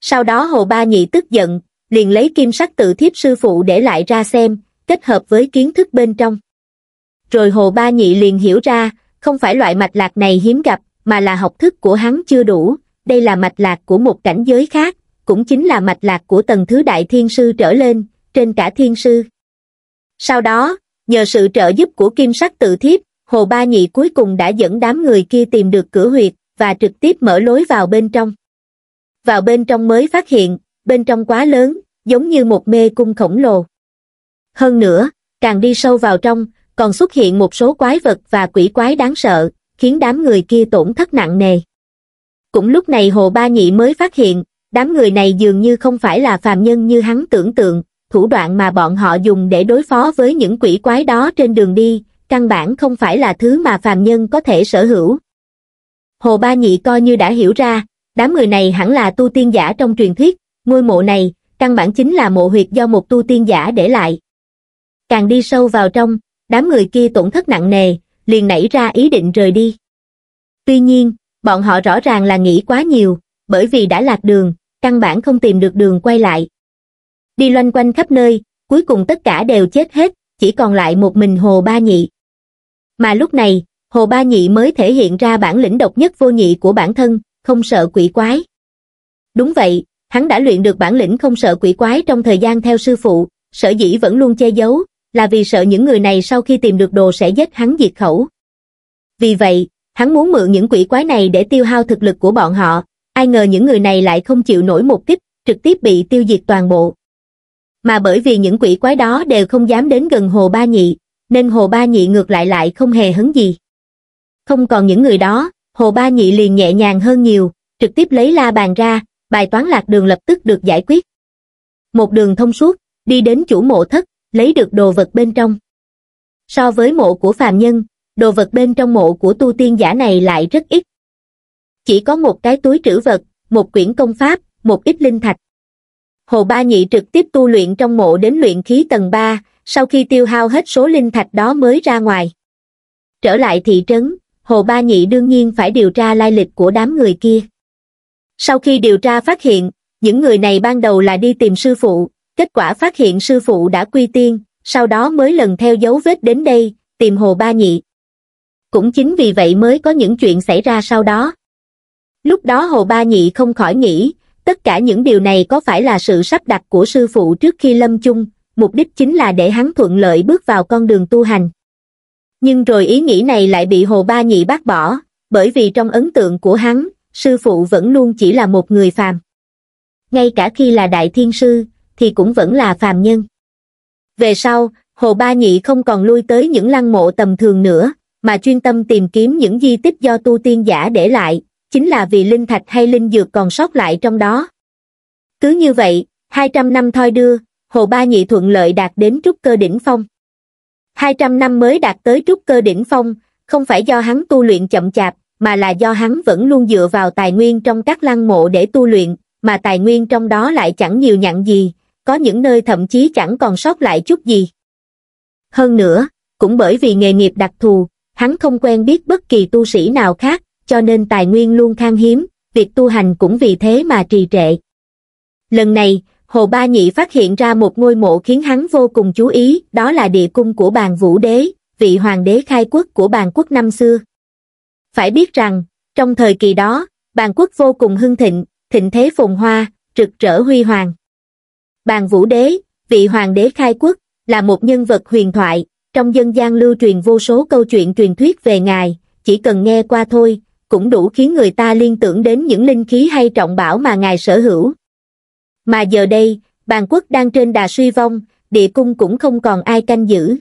S1: Sau đó Hồ Ba Nhị tức giận, liền lấy kim sắc tự thiếp sư phụ để lại ra xem, kết hợp với kiến thức bên trong. Rồi Hồ Ba Nhị liền hiểu ra, không phải loại mạch lạc này hiếm gặp, mà là học thức của hắn chưa đủ, đây là mạch lạc của một cảnh giới khác, cũng chính là mạch lạc của tầng thứ đại thiên sư trở lên, trên cả thiên sư. Sau đó, nhờ sự trợ giúp của kim sắc tự thiếp, Hồ Ba Nhị cuối cùng đã dẫn đám người kia tìm được cửa huyệt, và trực tiếp mở lối vào bên trong. Vào bên trong mới phát hiện, bên trong quá lớn, giống như một mê cung khổng lồ. Hơn nữa, càng đi sâu vào trong, còn xuất hiện một số quái vật và quỷ quái đáng sợ, khiến đám người kia tổn thất nặng nề. Cũng lúc này Hồ Ba Nhị mới phát hiện, đám người này dường như không phải là phàm nhân như hắn tưởng tượng, thủ đoạn mà bọn họ dùng để đối phó với những quỷ quái đó trên đường đi, căn bản không phải là thứ mà phàm nhân có thể sở hữu. Hồ Ba Nhị coi như đã hiểu ra, đám người này hẳn là tu tiên giả trong truyền thuyết, ngôi mộ này, căn bản chính là mộ huyệt do một tu tiên giả để lại. Càng đi sâu vào trong, đám người kia tổn thất nặng nề, liền nảy ra ý định rời đi. Tuy nhiên, bọn họ rõ ràng là nghĩ quá nhiều, bởi vì đã lạc đường, căn bản không tìm được đường quay lại. Đi loanh quanh khắp nơi, cuối cùng tất cả đều chết hết, chỉ còn lại một mình Hồ Ba Nhị. Mà lúc này, hồ ba nhị mới thể hiện ra bản lĩnh độc nhất vô nhị của bản thân không sợ quỷ quái đúng vậy hắn đã luyện được bản lĩnh không sợ quỷ quái trong thời gian theo sư phụ sở dĩ vẫn luôn che giấu là vì sợ những người này sau khi tìm được đồ sẽ giết hắn diệt khẩu vì vậy hắn muốn mượn những quỷ quái này để tiêu hao thực lực của bọn họ ai ngờ những người này lại không chịu nổi một kích trực tiếp bị tiêu diệt toàn bộ mà bởi vì những quỷ quái đó đều không dám đến gần hồ ba nhị nên hồ ba nhị ngược lại lại không hề hấn gì không còn những người đó, Hồ Ba Nhị liền nhẹ nhàng hơn nhiều, trực tiếp lấy la bàn ra, bài toán lạc đường lập tức được giải quyết. Một đường thông suốt, đi đến chủ mộ thất, lấy được đồ vật bên trong. So với mộ của phàm nhân, đồ vật bên trong mộ của tu tiên giả này lại rất ít. Chỉ có một cái túi trữ vật, một quyển công pháp, một ít linh thạch. Hồ Ba Nhị trực tiếp tu luyện trong mộ đến luyện khí tầng 3, sau khi tiêu hao hết số linh thạch đó mới ra ngoài. Trở lại thị trấn, Hồ Ba Nhị đương nhiên phải điều tra lai lịch của đám người kia. Sau khi điều tra phát hiện, những người này ban đầu là đi tìm sư phụ, kết quả phát hiện sư phụ đã quy tiên, sau đó mới lần theo dấu vết đến đây, tìm Hồ Ba Nhị. Cũng chính vì vậy mới có những chuyện xảy ra sau đó. Lúc đó Hồ Ba Nhị không khỏi nghĩ, tất cả những điều này có phải là sự sắp đặt của sư phụ trước khi lâm chung, mục đích chính là để hắn thuận lợi bước vào con đường tu hành nhưng rồi ý nghĩ này lại bị hồ ba nhị bác bỏ bởi vì trong ấn tượng của hắn sư phụ vẫn luôn chỉ là một người phàm ngay cả khi là đại thiên sư thì cũng vẫn là phàm nhân về sau hồ ba nhị không còn lui tới những lăng mộ tầm thường nữa mà chuyên tâm tìm kiếm những di tích do tu tiên giả để lại chính là vì linh thạch hay linh dược còn sót lại trong đó cứ như vậy hai trăm năm thoi đưa hồ ba nhị thuận lợi đạt đến trúc cơ đỉnh phong hai trăm năm mới đạt tới trúc cơ đỉnh phong không phải do hắn tu luyện chậm chạp mà là do hắn vẫn luôn dựa vào tài nguyên trong các lăng mộ để tu luyện mà tài nguyên trong đó lại chẳng nhiều nhặn gì có những nơi thậm chí chẳng còn sót lại chút gì hơn nữa cũng bởi vì nghề nghiệp đặc thù hắn không quen biết bất kỳ tu sĩ nào khác cho nên tài nguyên luôn khan hiếm việc tu hành cũng vì thế mà trì trệ lần này Hồ Ba Nhị phát hiện ra một ngôi mộ khiến hắn vô cùng chú ý, đó là địa cung của bàn vũ đế, vị hoàng đế khai quốc của bàn quốc năm xưa. Phải biết rằng, trong thời kỳ đó, bàn quốc vô cùng hưng thịnh, thịnh thế phồn hoa, rực rỡ huy hoàng. Bàn vũ đế, vị hoàng đế khai quốc, là một nhân vật huyền thoại, trong dân gian lưu truyền vô số câu chuyện truyền thuyết về ngài, chỉ cần nghe qua thôi, cũng đủ khiến người ta liên tưởng đến những linh khí hay trọng bảo mà ngài sở hữu, mà giờ đây, bàn quốc đang trên đà suy vong, địa cung cũng không còn ai canh giữ.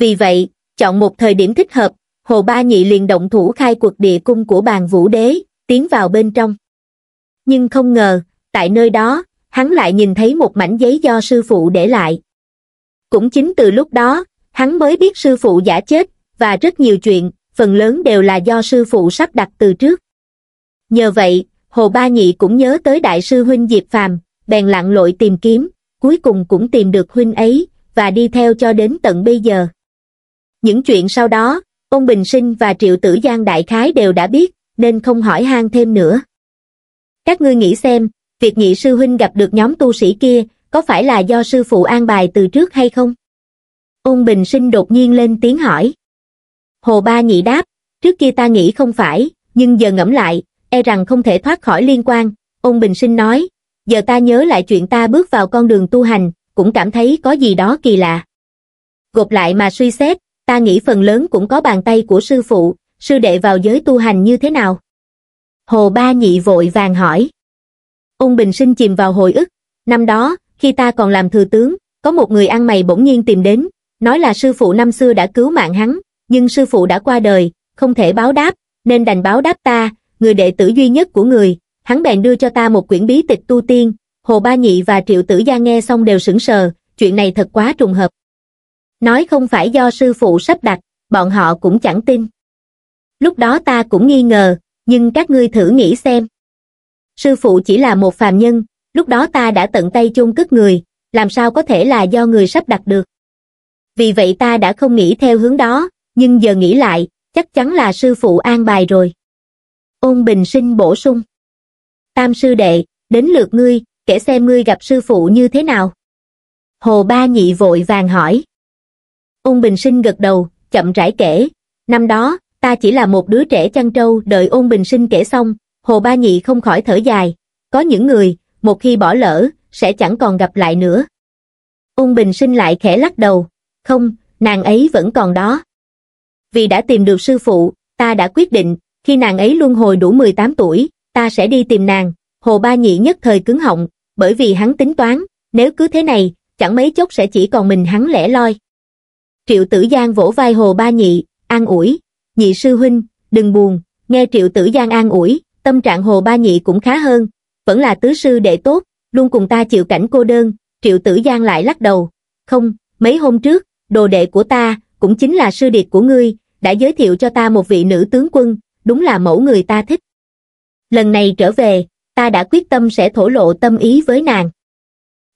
S1: Vì vậy, chọn một thời điểm thích hợp, Hồ Ba Nhị liền động thủ khai cuộc địa cung của bàn vũ đế, tiến vào bên trong. Nhưng không ngờ, tại nơi đó, hắn lại nhìn thấy một mảnh giấy do sư phụ để lại. Cũng chính từ lúc đó, hắn mới biết sư phụ giả chết, và rất nhiều chuyện, phần lớn đều là do sư phụ sắp đặt từ trước. Nhờ vậy, Hồ Ba Nhị cũng nhớ tới đại sư huynh Diệp Phàm, bèn lặn lội tìm kiếm, cuối cùng cũng tìm được huynh ấy, và đi theo cho đến tận bây giờ. Những chuyện sau đó, ông Bình Sinh và Triệu Tử Giang Đại Khái đều đã biết, nên không hỏi han thêm nữa. Các ngươi nghĩ xem, việc nhị sư huynh gặp được nhóm tu sĩ kia, có phải là do sư phụ an bài từ trước hay không? Ông Bình Sinh đột nhiên lên tiếng hỏi. Hồ Ba Nhị đáp, trước kia ta nghĩ không phải, nhưng giờ ngẫm lại, e rằng không thể thoát khỏi liên quan. Ông Bình Sinh nói, giờ ta nhớ lại chuyện ta bước vào con đường tu hành, cũng cảm thấy có gì đó kỳ lạ. Gộp lại mà suy xét, ta nghĩ phần lớn cũng có bàn tay của sư phụ, sư đệ vào giới tu hành như thế nào? Hồ Ba Nhị vội vàng hỏi. Ung Bình Sinh chìm vào hồi ức, năm đó, khi ta còn làm thừa tướng, có một người ăn mày bỗng nhiên tìm đến, nói là sư phụ năm xưa đã cứu mạng hắn, nhưng sư phụ đã qua đời, không thể báo đáp, nên đành báo đáp ta, người đệ tử duy nhất của người, hắn bèn đưa cho ta một quyển bí tịch tu tiên, Hồ Ba Nhị và Triệu Tử Gia nghe xong đều sững sờ, chuyện này thật quá trùng hợp. Nói không phải do sư phụ sắp đặt, bọn họ cũng chẳng tin. Lúc đó ta cũng nghi ngờ, nhưng các ngươi thử nghĩ xem. Sư phụ chỉ là một phàm nhân, lúc đó ta đã tận tay chôn cất người, làm sao có thể là do người sắp đặt được. Vì vậy ta đã không nghĩ theo hướng đó, nhưng giờ nghĩ lại, chắc chắn là sư phụ an bài rồi. Ôn Bình Sinh bổ sung tam sư đệ, đến lượt ngươi, kể xem ngươi gặp sư phụ như thế nào. Hồ Ba Nhị vội vàng hỏi. Ung Bình Sinh gật đầu, chậm rãi kể. Năm đó, ta chỉ là một đứa trẻ chăn trâu đợi Ung Bình Sinh kể xong, Hồ Ba Nhị không khỏi thở dài. Có những người, một khi bỏ lỡ, sẽ chẳng còn gặp lại nữa. Ung Bình Sinh lại khẽ lắc đầu. Không, nàng ấy vẫn còn đó. Vì đã tìm được sư phụ, ta đã quyết định, khi nàng ấy luân hồi đủ 18 tuổi, ta sẽ đi tìm nàng, hồ ba nhị nhất thời cứng họng, bởi vì hắn tính toán, nếu cứ thế này, chẳng mấy chốc sẽ chỉ còn mình hắn lẻ loi. Triệu tử giang vỗ vai hồ ba nhị, an ủi, nhị sư huynh, đừng buồn, nghe triệu tử giang an ủi, tâm trạng hồ ba nhị cũng khá hơn, vẫn là tứ sư đệ tốt, luôn cùng ta chịu cảnh cô đơn, triệu tử giang lại lắc đầu, không, mấy hôm trước, đồ đệ của ta, cũng chính là sư điệt của ngươi, đã giới thiệu cho ta một vị nữ tướng quân, đúng là mẫu người ta thích lần này trở về, ta đã quyết tâm sẽ thổ lộ tâm ý với nàng.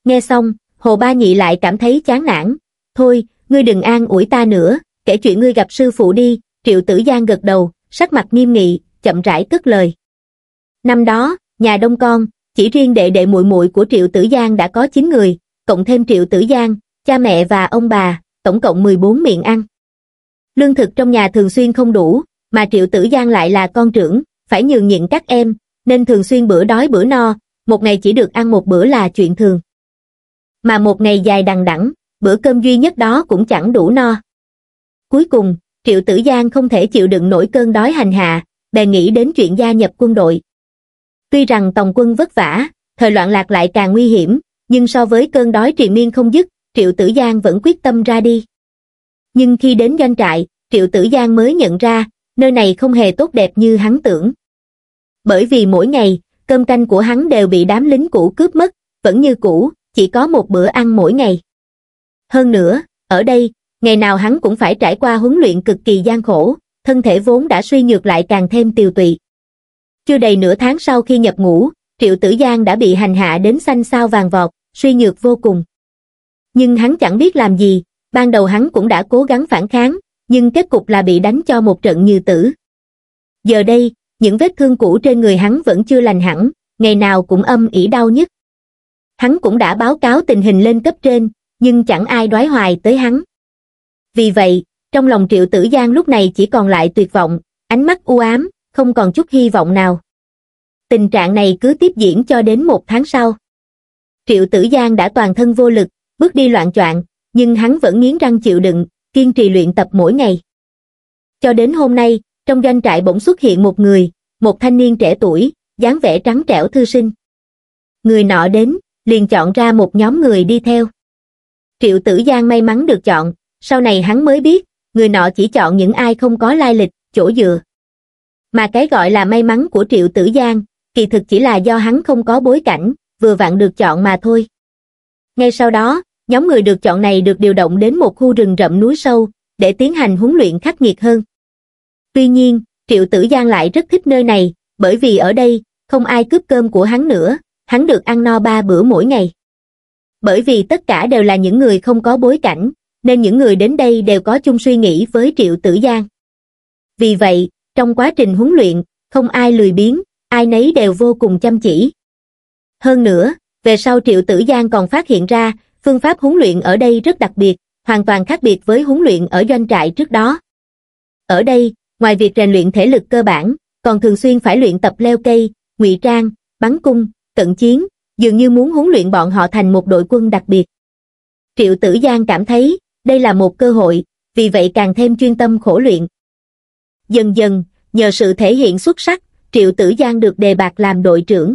S1: Nghe xong, Hồ Ba Nhị lại cảm thấy chán nản. Thôi, ngươi đừng an ủi ta nữa, kể chuyện ngươi gặp sư phụ đi, Triệu Tử Giang gật đầu, sắc mặt nghiêm nghị, chậm rãi cất lời. Năm đó, nhà đông con, chỉ riêng đệ đệ muội muội của Triệu Tử Giang đã có 9 người, cộng thêm Triệu Tử Giang, cha mẹ và ông bà, tổng cộng 14 miệng ăn. Lương thực trong nhà thường xuyên không đủ, mà Triệu Tử Giang lại là con trưởng, phải nhường nhịn các em, nên thường xuyên bữa đói bữa no, một ngày chỉ được ăn một bữa là chuyện thường. Mà một ngày dài đằng đẵng, bữa cơm duy nhất đó cũng chẳng đủ no. Cuối cùng, Triệu Tử Giang không thể chịu đựng nổi cơn đói hành hạ, bèn nghĩ đến chuyện gia nhập quân đội. Tuy rằng tòng quân vất vả, thời loạn lạc lại càng nguy hiểm, nhưng so với cơn đói triền miên không dứt, Triệu Tử Giang vẫn quyết tâm ra đi. Nhưng khi đến doanh trại, Triệu Tử Giang mới nhận ra, nơi này không hề tốt đẹp như hắn tưởng bởi vì mỗi ngày, cơm canh của hắn đều bị đám lính cũ cướp mất, vẫn như cũ, chỉ có một bữa ăn mỗi ngày. Hơn nữa, ở đây, ngày nào hắn cũng phải trải qua huấn luyện cực kỳ gian khổ, thân thể vốn đã suy nhược lại càng thêm tiều tụy. Chưa đầy nửa tháng sau khi nhập ngũ, Triệu Tử Giang đã bị hành hạ đến xanh xao vàng vọt, suy nhược vô cùng. Nhưng hắn chẳng biết làm gì, ban đầu hắn cũng đã cố gắng phản kháng, nhưng kết cục là bị đánh cho một trận như tử. Giờ đây, những vết thương cũ trên người hắn vẫn chưa lành hẳn ngày nào cũng âm ỉ đau nhất hắn cũng đã báo cáo tình hình lên cấp trên nhưng chẳng ai đoái hoài tới hắn vì vậy trong lòng triệu tử giang lúc này chỉ còn lại tuyệt vọng ánh mắt u ám không còn chút hy vọng nào tình trạng này cứ tiếp diễn cho đến một tháng sau triệu tử giang đã toàn thân vô lực bước đi loạn choạng nhưng hắn vẫn nghiến răng chịu đựng kiên trì luyện tập mỗi ngày cho đến hôm nay trong doanh trại bỗng xuất hiện một người, một thanh niên trẻ tuổi, dáng vẻ trắng trẻo thư sinh. Người nọ đến, liền chọn ra một nhóm người đi theo. Triệu Tử Giang may mắn được chọn, sau này hắn mới biết, người nọ chỉ chọn những ai không có lai lịch, chỗ dựa. Mà cái gọi là may mắn của Triệu Tử Giang, kỳ thực chỉ là do hắn không có bối cảnh, vừa vặn được chọn mà thôi. Ngay sau đó, nhóm người được chọn này được điều động đến một khu rừng rậm núi sâu, để tiến hành huấn luyện khắc nghiệt hơn. Tuy nhiên, Triệu Tử Giang lại rất thích nơi này, bởi vì ở đây, không ai cướp cơm của hắn nữa, hắn được ăn no ba bữa mỗi ngày. Bởi vì tất cả đều là những người không có bối cảnh, nên những người đến đây đều có chung suy nghĩ với Triệu Tử Giang. Vì vậy, trong quá trình huấn luyện, không ai lười biếng, ai nấy đều vô cùng chăm chỉ. Hơn nữa, về sau Triệu Tử Giang còn phát hiện ra, phương pháp huấn luyện ở đây rất đặc biệt, hoàn toàn khác biệt với huấn luyện ở doanh trại trước đó. Ở đây, ngoài việc rèn luyện thể lực cơ bản còn thường xuyên phải luyện tập leo cây ngụy trang bắn cung cận chiến dường như muốn huấn luyện bọn họ thành một đội quân đặc biệt triệu tử giang cảm thấy đây là một cơ hội vì vậy càng thêm chuyên tâm khổ luyện dần dần nhờ sự thể hiện xuất sắc triệu tử giang được đề bạt làm đội trưởng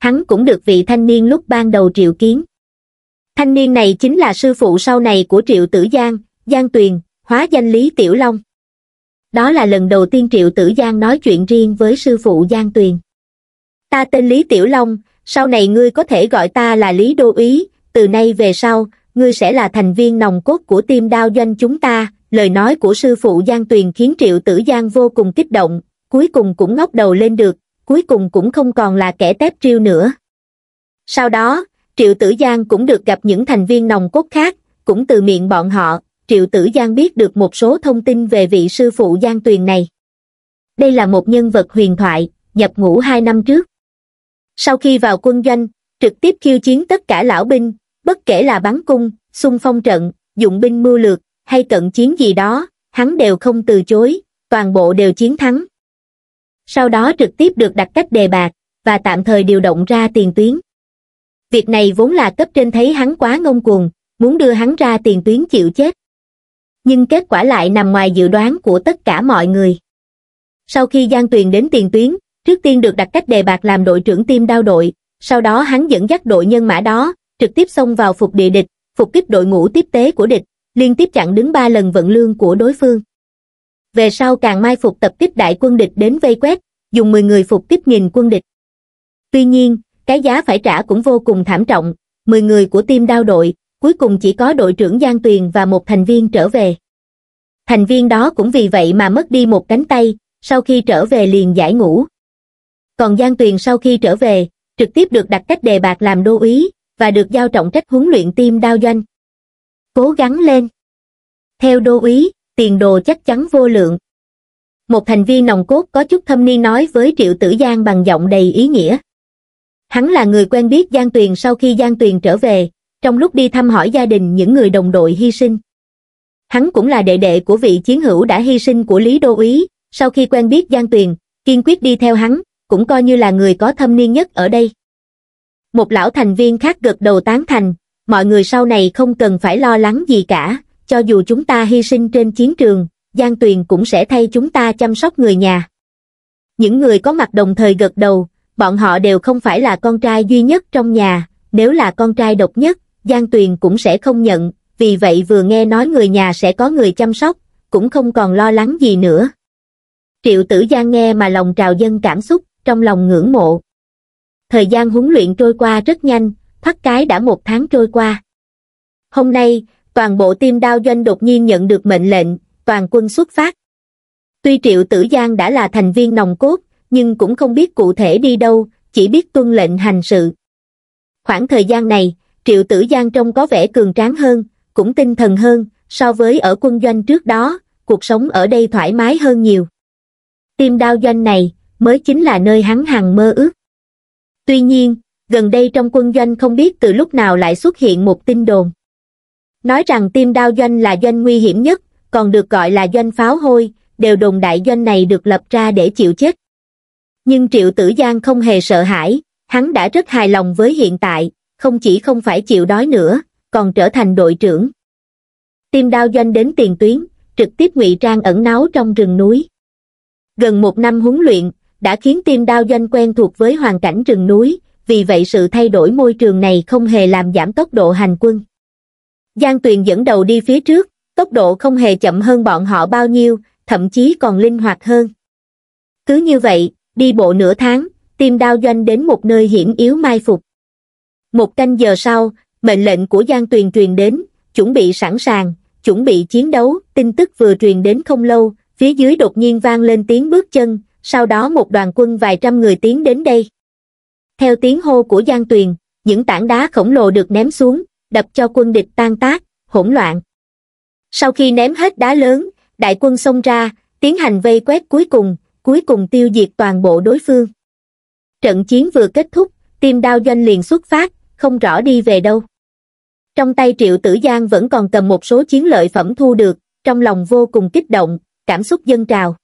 S1: hắn cũng được vị thanh niên lúc ban đầu triệu kiến thanh niên này chính là sư phụ sau này của triệu tử giang giang tuyền hóa danh lý tiểu long đó là lần đầu tiên Triệu Tử Giang nói chuyện riêng với sư phụ Giang Tuyền. Ta tên Lý Tiểu Long, sau này ngươi có thể gọi ta là Lý Đô ý. từ nay về sau, ngươi sẽ là thành viên nòng cốt của tim đao doanh chúng ta, lời nói của sư phụ Giang Tuyền khiến Triệu Tử Giang vô cùng kích động, cuối cùng cũng ngóc đầu lên được, cuối cùng cũng không còn là kẻ tép triêu nữa. Sau đó, Triệu Tử Giang cũng được gặp những thành viên nòng cốt khác, cũng từ miệng bọn họ, Triệu Tử Giang biết được một số thông tin về vị sư phụ Giang Tuyền này. Đây là một nhân vật huyền thoại, nhập ngũ hai năm trước. Sau khi vào quân doanh, trực tiếp khiêu chiến tất cả lão binh, bất kể là bắn cung, xung phong trận, dụng binh mưu lược, hay cận chiến gì đó, hắn đều không từ chối, toàn bộ đều chiến thắng. Sau đó trực tiếp được đặt cách đề bạc, và tạm thời điều động ra tiền tuyến. Việc này vốn là cấp trên thấy hắn quá ngông cuồng, muốn đưa hắn ra tiền tuyến chịu chết nhưng kết quả lại nằm ngoài dự đoán của tất cả mọi người sau khi giang tuyền đến tiền tuyến trước tiên được đặt cách đề bạc làm đội trưởng tim đao đội sau đó hắn dẫn dắt đội nhân mã đó trực tiếp xông vào phục địa địch phục kích đội ngũ tiếp tế của địch liên tiếp chặn đứng ba lần vận lương của đối phương về sau càng mai phục tập kích đại quân địch đến vây quét dùng 10 người phục kích nghìn quân địch tuy nhiên cái giá phải trả cũng vô cùng thảm trọng 10 người của tim đao đội cuối cùng chỉ có đội trưởng Giang Tuyền và một thành viên trở về. Thành viên đó cũng vì vậy mà mất đi một cánh tay, sau khi trở về liền giải ngũ. Còn Giang Tuyền sau khi trở về, trực tiếp được đặt cách đề bạc làm đô úy và được giao trọng trách huấn luyện tim đao doanh. Cố gắng lên. Theo đô úy, tiền đồ chắc chắn vô lượng. Một thành viên nòng cốt có chút thâm niên nói với Triệu Tử Giang bằng giọng đầy ý nghĩa. Hắn là người quen biết Giang Tuyền sau khi Giang Tuyền trở về, trong lúc đi thăm hỏi gia đình những người đồng đội hy sinh. Hắn cũng là đệ đệ của vị chiến hữu đã hy sinh của Lý Đô Úy, sau khi quen biết Giang Tuyền, kiên quyết đi theo hắn, cũng coi như là người có thâm niên nhất ở đây. Một lão thành viên khác gật đầu tán thành, mọi người sau này không cần phải lo lắng gì cả, cho dù chúng ta hy sinh trên chiến trường, Giang Tuyền cũng sẽ thay chúng ta chăm sóc người nhà. Những người có mặt đồng thời gật đầu, bọn họ đều không phải là con trai duy nhất trong nhà, nếu là con trai độc nhất, Giang Tuyền cũng sẽ không nhận, vì vậy vừa nghe nói người nhà sẽ có người chăm sóc, cũng không còn lo lắng gì nữa. Triệu tử Giang nghe mà lòng trào dân cảm xúc, trong lòng ngưỡng mộ. Thời gian huấn luyện trôi qua rất nhanh, thoát cái đã một tháng trôi qua. Hôm nay, toàn bộ team đao doanh đột nhiên nhận được mệnh lệnh, toàn quân xuất phát. Tuy Triệu Tử Giang đã là thành viên nòng cốt, nhưng cũng không biết cụ thể đi đâu, chỉ biết tuân lệnh hành sự. Khoảng thời gian này, Triệu Tử Giang trông có vẻ cường tráng hơn, cũng tinh thần hơn, so với ở quân doanh trước đó, cuộc sống ở đây thoải mái hơn nhiều. Tiêm đao doanh này, mới chính là nơi hắn hằng mơ ước. Tuy nhiên, gần đây trong quân doanh không biết từ lúc nào lại xuất hiện một tin đồn. Nói rằng Tiêm đao doanh là doanh nguy hiểm nhất, còn được gọi là doanh pháo hôi, đều đồn đại doanh này được lập ra để chịu chết. Nhưng Triệu Tử Giang không hề sợ hãi, hắn đã rất hài lòng với hiện tại, không chỉ không phải chịu đói nữa, còn trở thành đội trưởng. Tim đao doanh đến tiền tuyến, trực tiếp ngụy trang ẩn náu trong rừng núi. Gần một năm huấn luyện, đã khiến tim đao doanh quen thuộc với hoàn cảnh rừng núi, vì vậy sự thay đổi môi trường này không hề làm giảm tốc độ hành quân. Giang Tuyền dẫn đầu đi phía trước, tốc độ không hề chậm hơn bọn họ bao nhiêu, thậm chí còn linh hoạt hơn. Cứ như vậy, đi bộ nửa tháng, tim đao doanh đến một nơi hiểm yếu mai phục một canh giờ sau mệnh lệnh của giang tuyền truyền đến chuẩn bị sẵn sàng chuẩn bị chiến đấu tin tức vừa truyền đến không lâu phía dưới đột nhiên vang lên tiếng bước chân sau đó một đoàn quân vài trăm người tiến đến đây theo tiếng hô của giang tuyền những tảng đá khổng lồ được ném xuống đập cho quân địch tan tác hỗn loạn sau khi ném hết đá lớn đại quân xông ra tiến hành vây quét cuối cùng cuối cùng tiêu diệt toàn bộ đối phương trận chiến vừa kết thúc tim đao doanh liền xuất phát không rõ đi về đâu. Trong tay Triệu Tử Giang vẫn còn cầm một số chiến lợi phẩm thu được, trong lòng vô cùng kích động, cảm xúc dâng trào.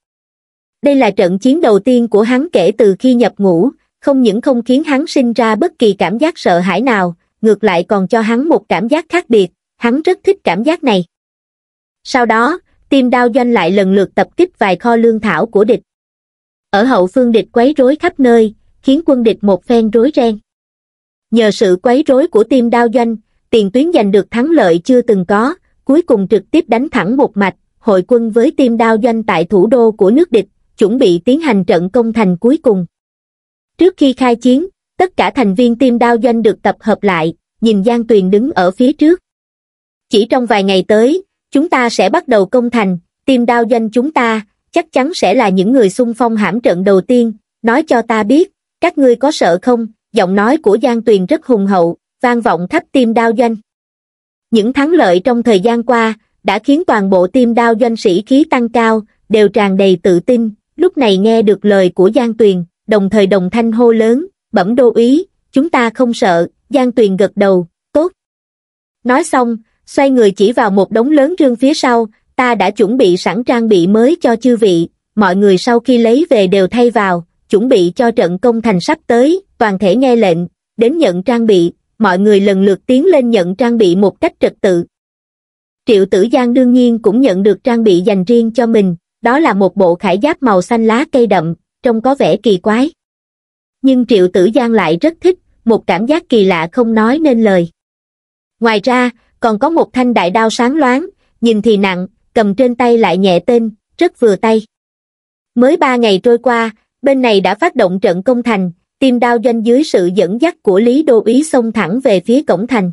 S1: Đây là trận chiến đầu tiên của hắn kể từ khi nhập ngũ, không những không khiến hắn sinh ra bất kỳ cảm giác sợ hãi nào, ngược lại còn cho hắn một cảm giác khác biệt, hắn rất thích cảm giác này. Sau đó, tim đao doanh lại lần lượt tập kích vài kho lương thảo của địch. Ở hậu phương địch quấy rối khắp nơi, khiến quân địch một phen rối ren nhờ sự quấy rối của tim đao doanh tiền tuyến giành được thắng lợi chưa từng có cuối cùng trực tiếp đánh thẳng một mạch hội quân với tim đao doanh tại thủ đô của nước địch chuẩn bị tiến hành trận công thành cuối cùng trước khi khai chiến tất cả thành viên tim đao doanh được tập hợp lại nhìn giang tuyền đứng ở phía trước chỉ trong vài ngày tới chúng ta sẽ bắt đầu công thành tim đao doanh chúng ta chắc chắn sẽ là những người xung phong hãm trận đầu tiên nói cho ta biết các ngươi có sợ không giọng nói của Giang Tuyền rất hùng hậu, vang vọng khắp tim đao doanh. Những thắng lợi trong thời gian qua đã khiến toàn bộ tim đao doanh sĩ khí tăng cao, đều tràn đầy tự tin, lúc này nghe được lời của Giang Tuyền, đồng thời đồng thanh hô lớn, bẩm đô ý, chúng ta không sợ, Giang Tuyền gật đầu, tốt. Nói xong, xoay người chỉ vào một đống lớn rương phía sau, ta đã chuẩn bị sẵn trang bị mới cho chư vị, mọi người sau khi lấy về đều thay vào, chuẩn bị cho trận công thành sắp tới, toàn thể nghe lệnh, đến nhận trang bị, mọi người lần lượt tiến lên nhận trang bị một cách trật tự. Triệu Tử Giang đương nhiên cũng nhận được trang bị dành riêng cho mình, đó là một bộ khải giáp màu xanh lá cây đậm, trông có vẻ kỳ quái. Nhưng Triệu Tử Giang lại rất thích, một cảm giác kỳ lạ không nói nên lời. Ngoài ra, còn có một thanh đại đao sáng loáng, nhìn thì nặng, cầm trên tay lại nhẹ tên, rất vừa tay. Mới ba ngày trôi qua, bên này đã phát động trận công thành, tim đao doanh dưới sự dẫn dắt của Lý Đô Ý xông thẳng về phía cổng thành.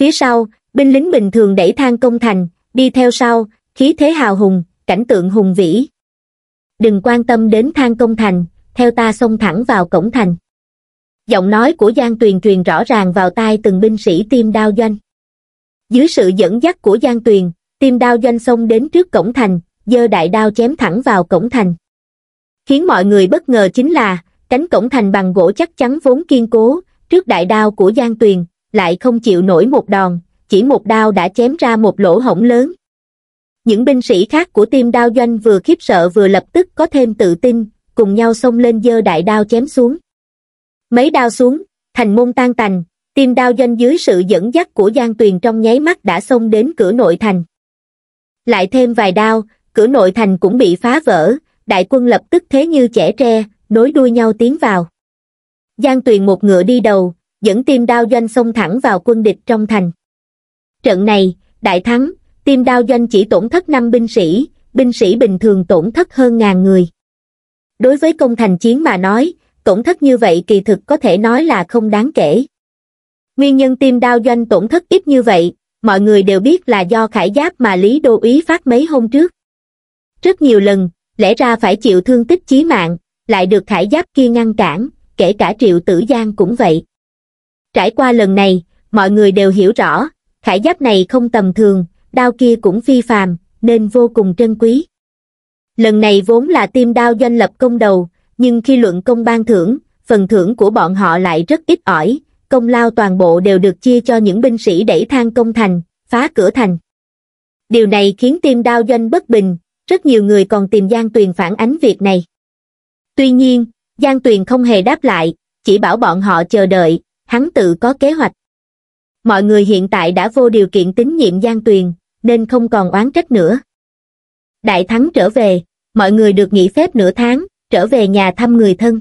S1: Phía sau, binh lính bình thường đẩy thang công thành, đi theo sau, khí thế hào hùng, cảnh tượng hùng vĩ. Đừng quan tâm đến thang công thành, theo ta xông thẳng vào cổng thành. Giọng nói của Giang Tuyền truyền rõ ràng vào tai từng binh sĩ tim đao doanh. Dưới sự dẫn dắt của Giang Tuyền, tim đao doanh xông đến trước cổng thành, giơ đại đao chém thẳng vào cổng thành. Khiến mọi người bất ngờ chính là, cánh cổng thành bằng gỗ chắc chắn vốn kiên cố, trước đại đao của Giang Tuyền, lại không chịu nổi một đòn, chỉ một đao đã chém ra một lỗ hổng lớn. Những binh sĩ khác của tim đao doanh vừa khiếp sợ vừa lập tức có thêm tự tin, cùng nhau xông lên dơ đại đao chém xuống. Mấy đao xuống, thành môn tan tành, tim đao doanh dưới sự dẫn dắt của Giang Tuyền trong nháy mắt đã xông đến cửa nội thành. Lại thêm vài đao, cửa nội thành cũng bị phá vỡ, đại quân lập tức thế như trẻ tre, nối đuôi nhau tiến vào. Giang Tuyền một ngựa đi đầu, dẫn tim đao doanh xông thẳng vào quân địch trong thành. Trận này, đại thắng, tim đao doanh chỉ tổn thất 5 binh sĩ, binh sĩ bình thường tổn thất hơn ngàn người. Đối với công thành chiến mà nói, tổn thất như vậy kỳ thực có thể nói là không đáng kể. Nguyên nhân tim đao doanh tổn thất ít như vậy, mọi người đều biết là do khải giáp mà Lý Đô Úy phát mấy hôm trước. Rất nhiều lần, lẽ ra phải chịu thương tích chí mạng, lại được khải giáp kia ngăn cản kể cả triệu tử giang cũng vậy trải qua lần này mọi người đều hiểu rõ khải giáp này không tầm thường đao kia cũng phi phàm nên vô cùng trân quý lần này vốn là tim đao doanh lập công đầu nhưng khi luận công ban thưởng phần thưởng của bọn họ lại rất ít ỏi công lao toàn bộ đều được chia cho những binh sĩ đẩy thang công thành phá cửa thành điều này khiến tim đao doanh bất bình rất nhiều người còn tìm Giang Tuyền phản ánh việc này. Tuy nhiên, Giang Tuyền không hề đáp lại, chỉ bảo bọn họ chờ đợi, hắn tự có kế hoạch. Mọi người hiện tại đã vô điều kiện tín nhiệm Giang Tuyền, nên không còn oán trách nữa. Đại thắng trở về, mọi người được nghỉ phép nửa tháng, trở về nhà thăm người thân.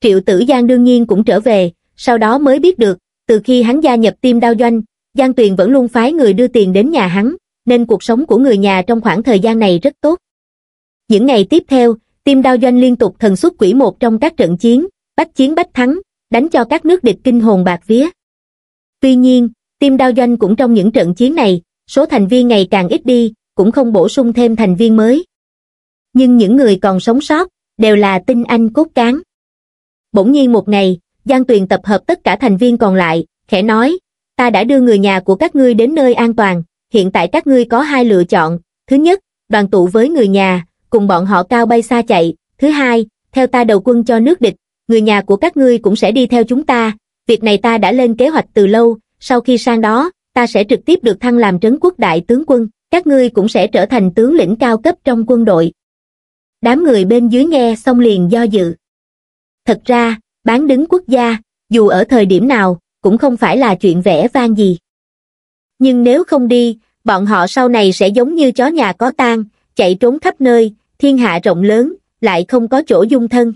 S1: Triệu tử Giang đương nhiên cũng trở về, sau đó mới biết được, từ khi hắn gia nhập team đao doanh, Giang Tuyền vẫn luôn phái người đưa tiền đến nhà hắn, nên cuộc sống của người nhà trong khoảng thời gian này rất tốt. Những ngày tiếp theo, tim đao doanh liên tục thần xuất quỷ một trong các trận chiến, bách chiến bách thắng, đánh cho các nước địch kinh hồn bạc vía. Tuy nhiên, tim đao doanh cũng trong những trận chiến này, số thành viên ngày càng ít đi, cũng không bổ sung thêm thành viên mới. Nhưng những người còn sống sót, đều là tinh anh cốt cán. Bỗng nhiên một ngày, Giang Tuyền tập hợp tất cả thành viên còn lại, khẽ nói, ta đã đưa người nhà của các ngươi đến nơi an toàn, hiện tại các ngươi có hai lựa chọn, thứ nhất, đoàn tụ với người nhà, cùng bọn họ cao bay xa chạy, thứ hai, theo ta đầu quân cho nước địch, người nhà của các ngươi cũng sẽ đi theo chúng ta, việc này ta đã lên kế hoạch từ lâu, sau khi sang đó, ta sẽ trực tiếp được thăng làm trấn quốc đại tướng quân, các ngươi cũng sẽ trở thành tướng lĩnh cao cấp trong quân đội. Đám người bên dưới nghe xong liền do dự. Thật ra, bán đứng quốc gia, dù ở thời điểm nào, cũng không phải là chuyện vẽ vang gì. Nhưng nếu không đi, bọn họ sau này sẽ giống như chó nhà có tang, chạy trốn khắp nơi, thiên hạ rộng lớn, lại không có chỗ dung thân.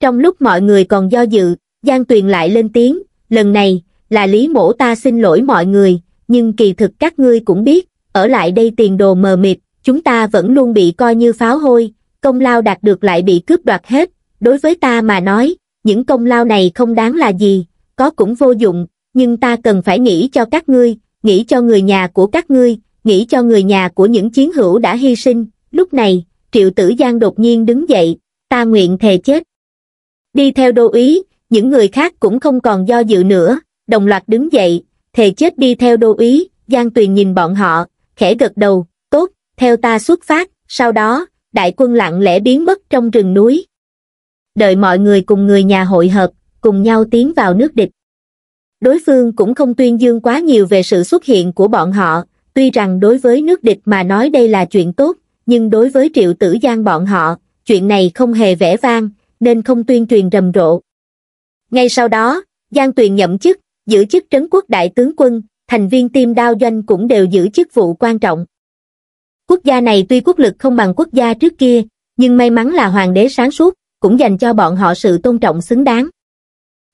S1: Trong lúc mọi người còn do dự, Giang Tuyền lại lên tiếng, lần này, là lý mổ ta xin lỗi mọi người, nhưng kỳ thực các ngươi cũng biết, ở lại đây tiền đồ mờ mịt, chúng ta vẫn luôn bị coi như pháo hôi, công lao đạt được lại bị cướp đoạt hết, đối với ta mà nói, những công lao này không đáng là gì, có cũng vô dụng, nhưng ta cần phải nghĩ cho các ngươi, nghĩ cho người nhà của các ngươi, nghĩ cho người nhà của những chiến hữu đã hy sinh, lúc này, Triệu Tử Giang đột nhiên đứng dậy, ta nguyện thề chết. Đi theo đô Ý. những người khác cũng không còn do dự nữa, đồng loạt đứng dậy, thề chết đi theo đô Ý. Giang Tuyền nhìn bọn họ, khẽ gật đầu, tốt, theo ta xuất phát, sau đó, đại quân lặng lẽ biến mất trong rừng núi. Đợi mọi người cùng người nhà hội hợp, cùng nhau tiến vào nước địch. Đối phương cũng không tuyên dương quá nhiều về sự xuất hiện của bọn họ, tuy rằng đối với nước địch mà nói đây là chuyện tốt, nhưng đối với triệu tử giang bọn họ, chuyện này không hề vẻ vang, nên không tuyên truyền rầm rộ. Ngay sau đó, Giang Tuyền nhậm chức, giữ chức trấn quốc đại tướng quân, thành viên tiêm đao doanh cũng đều giữ chức vụ quan trọng. Quốc gia này tuy quốc lực không bằng quốc gia trước kia, nhưng may mắn là hoàng đế sáng suốt, cũng dành cho bọn họ sự tôn trọng xứng đáng.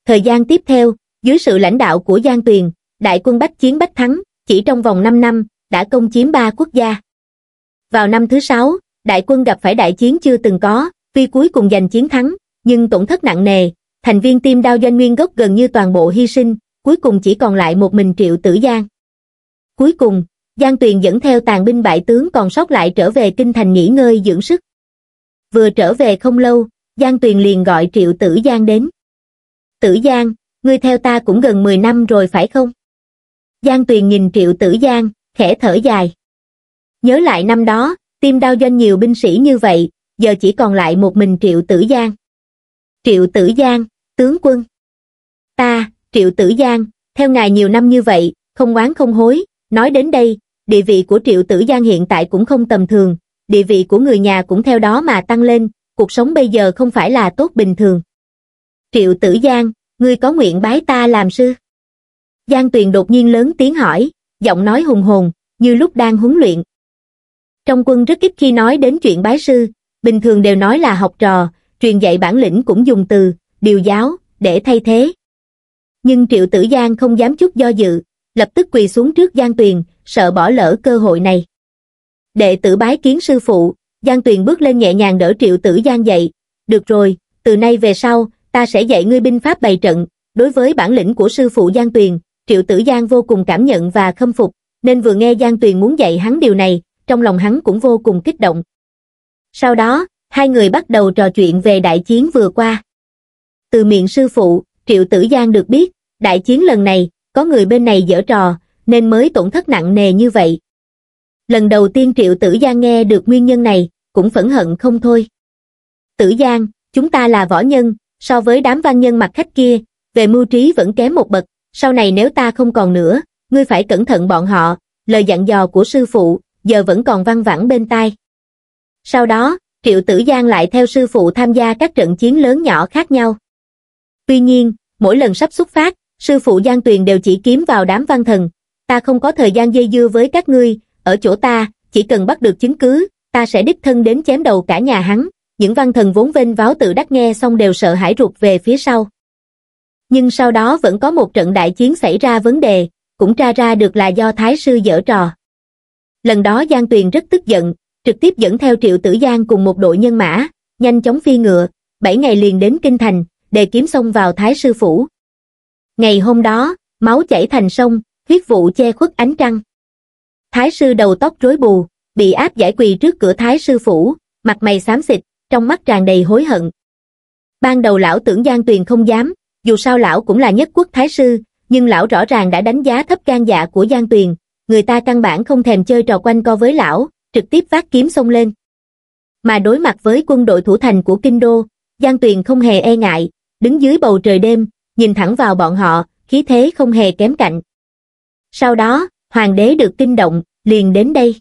S1: Thời gian tiếp theo, dưới sự lãnh đạo của Giang Tuyền, đại quân Bách Chiến Bách Thắng, chỉ trong vòng 5 năm, đã công chiếm ba quốc gia. Vào năm thứ sáu, đại quân gặp phải đại chiến chưa từng có, tuy cuối cùng giành chiến thắng, nhưng tổn thất nặng nề, thành viên tiêm đao doanh nguyên gốc gần như toàn bộ hy sinh, cuối cùng chỉ còn lại một mình triệu tử Giang. Cuối cùng, Giang Tuyền dẫn theo tàn binh bại tướng còn sót lại trở về kinh thành nghỉ ngơi dưỡng sức. Vừa trở về không lâu, Giang Tuyền liền gọi triệu tử Giang đến. Tử Giang, ngươi theo ta cũng gần 10 năm rồi phải không? Giang Tuyền nhìn triệu tử Giang, khẽ thở dài. Nhớ lại năm đó, tim đau doanh nhiều binh sĩ như vậy, giờ chỉ còn lại một mình Triệu Tử Giang. Triệu Tử Giang, tướng quân. Ta, Triệu Tử Giang, theo ngài nhiều năm như vậy, không oán không hối, nói đến đây, địa vị của Triệu Tử Giang hiện tại cũng không tầm thường, địa vị của người nhà cũng theo đó mà tăng lên, cuộc sống bây giờ không phải là tốt bình thường. Triệu Tử Giang, ngươi có nguyện bái ta làm sư? Giang Tuyền đột nhiên lớn tiếng hỏi, giọng nói hùng hồn, như lúc đang huấn luyện, trong quân rất ít khi nói đến chuyện bái sư bình thường đều nói là học trò truyền dạy bản lĩnh cũng dùng từ điều giáo để thay thế nhưng triệu tử giang không dám chút do dự lập tức quỳ xuống trước giang tuyền sợ bỏ lỡ cơ hội này đệ tử bái kiến sư phụ giang tuyền bước lên nhẹ nhàng đỡ triệu tử giang dậy được rồi từ nay về sau ta sẽ dạy ngươi binh pháp bày trận đối với bản lĩnh của sư phụ giang tuyền triệu tử giang vô cùng cảm nhận và khâm phục nên vừa nghe giang tuyền muốn dạy hắn điều này trong lòng hắn cũng vô cùng kích động. Sau đó, hai người bắt đầu trò chuyện về đại chiến vừa qua. Từ miệng sư phụ, Triệu Tử Giang được biết, đại chiến lần này, có người bên này dở trò, nên mới tổn thất nặng nề như vậy. Lần đầu tiên Triệu Tử Giang nghe được nguyên nhân này, cũng phẫn hận không thôi. Tử Giang, chúng ta là võ nhân, so với đám văn nhân mặt khách kia, về mưu trí vẫn kém một bậc, sau này nếu ta không còn nữa, ngươi phải cẩn thận bọn họ, lời dặn dò của sư phụ, giờ vẫn còn văng vẳng bên tai. Sau đó, Triệu Tử Giang lại theo sư phụ tham gia các trận chiến lớn nhỏ khác nhau. Tuy nhiên, mỗi lần sắp xuất phát, sư phụ Giang Tuyền đều chỉ kiếm vào đám văn thần. Ta không có thời gian dây dưa với các ngươi, ở chỗ ta, chỉ cần bắt được chứng cứ, ta sẽ đích thân đến chém đầu cả nhà hắn. Những văn thần vốn vinh váo tự đắc nghe xong đều sợ hãi ruột về phía sau. Nhưng sau đó vẫn có một trận đại chiến xảy ra vấn đề, cũng tra ra được là do Thái Sư dở trò lần đó giang tuyền rất tức giận trực tiếp dẫn theo triệu tử giang cùng một đội nhân mã nhanh chóng phi ngựa bảy ngày liền đến kinh thành để kiếm sông vào thái sư phủ ngày hôm đó máu chảy thành sông huyết vụ che khuất ánh trăng thái sư đầu tóc rối bù bị áp giải quỳ trước cửa thái sư phủ mặt mày xám xịt trong mắt tràn đầy hối hận ban đầu lão tưởng giang tuyền không dám dù sao lão cũng là nhất quốc thái sư nhưng lão rõ ràng đã đánh giá thấp can dạ của giang tuyền người ta căn bản không thèm chơi trò quanh co với lão, trực tiếp vác kiếm xông lên. Mà đối mặt với quân đội thủ thành của Kinh Đô, Giang Tuyền không hề e ngại, đứng dưới bầu trời đêm, nhìn thẳng vào bọn họ, khí thế không hề kém cạnh. Sau đó, hoàng đế được kinh động, liền đến đây.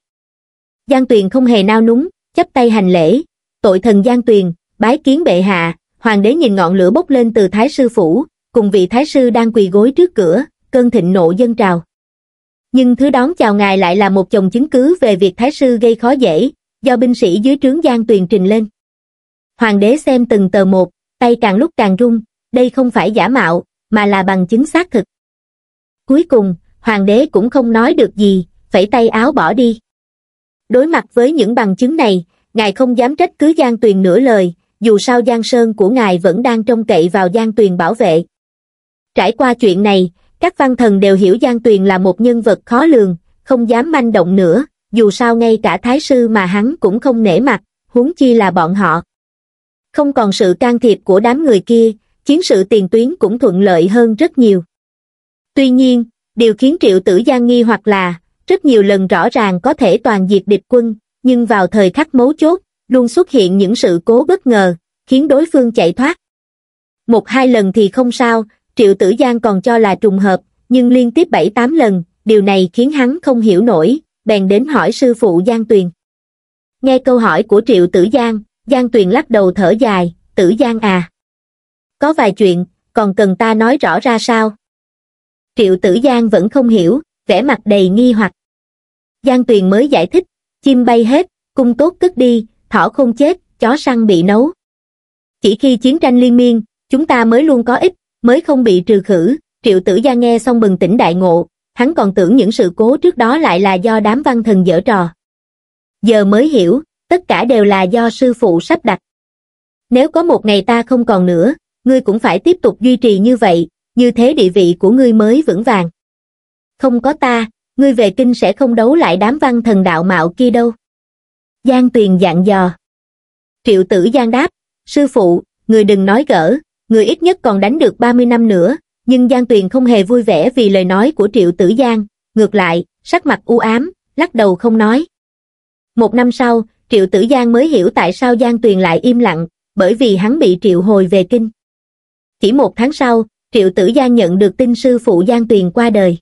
S1: Giang Tuyền không hề nao núng, chấp tay hành lễ, tội thần Giang Tuyền, bái kiến bệ hạ, hoàng đế nhìn ngọn lửa bốc lên từ thái sư phủ, cùng vị thái sư đang quỳ gối trước cửa, cơn thịnh nộ dân trào nhưng thứ đón chào ngài lại là một chồng chứng cứ về việc thái sư gây khó dễ, do binh sĩ dưới trướng Giang Tuyền trình lên. Hoàng đế xem từng tờ một, tay càng lúc càng rung, đây không phải giả mạo, mà là bằng chứng xác thực. Cuối cùng, hoàng đế cũng không nói được gì, phẩy tay áo bỏ đi. Đối mặt với những bằng chứng này, ngài không dám trách cứ Giang Tuyền nửa lời, dù sao Giang Sơn của ngài vẫn đang trông cậy vào Giang Tuyền bảo vệ. Trải qua chuyện này, các văn thần đều hiểu Giang Tuyền là một nhân vật khó lường, không dám manh động nữa, dù sao ngay cả thái sư mà hắn cũng không nể mặt, huống chi là bọn họ. Không còn sự can thiệp của đám người kia, chiến sự tiền tuyến cũng thuận lợi hơn rất nhiều. Tuy nhiên, điều khiến triệu tử Giang nghi hoặc là, rất nhiều lần rõ ràng có thể toàn diệt địch quân, nhưng vào thời khắc mấu chốt, luôn xuất hiện những sự cố bất ngờ, khiến đối phương chạy thoát. Một hai lần thì không sao, Triệu Tử Giang còn cho là trùng hợp, nhưng liên tiếp 7-8 lần, điều này khiến hắn không hiểu nổi, bèn đến hỏi sư phụ Giang Tuyền. Nghe câu hỏi của Triệu Tử Giang, Giang Tuyền lắc đầu thở dài, Tử Giang à. Có vài chuyện, còn cần ta nói rõ ra sao? Triệu Tử Giang vẫn không hiểu, vẻ mặt đầy nghi hoặc. Giang Tuyền mới giải thích, chim bay hết, cung tốt cất đi, thỏ không chết, chó săn bị nấu. Chỉ khi chiến tranh liên miên, chúng ta mới luôn có ích, mới không bị trừ khử, triệu tử gia nghe xong bừng tỉnh đại ngộ, hắn còn tưởng những sự cố trước đó lại là do đám văn thần dở trò. Giờ mới hiểu, tất cả đều là do sư phụ sắp đặt. Nếu có một ngày ta không còn nữa, ngươi cũng phải tiếp tục duy trì như vậy, như thế địa vị của ngươi mới vững vàng. Không có ta, ngươi về kinh sẽ không đấu lại đám văn thần đạo mạo kia đâu. Giang Tuyền dặn dò. Triệu tử Giang đáp, sư phụ, người đừng nói gỡ, người ít nhất còn đánh được 30 năm nữa, nhưng Giang Tuyền không hề vui vẻ vì lời nói của Triệu Tử Giang, ngược lại, sắc mặt u ám, lắc đầu không nói. Một năm sau, Triệu Tử Giang mới hiểu tại sao Giang Tuyền lại im lặng, bởi vì hắn bị Triệu hồi về kinh. Chỉ một tháng sau, Triệu Tử Giang nhận được tin sư phụ Giang Tuyền qua đời.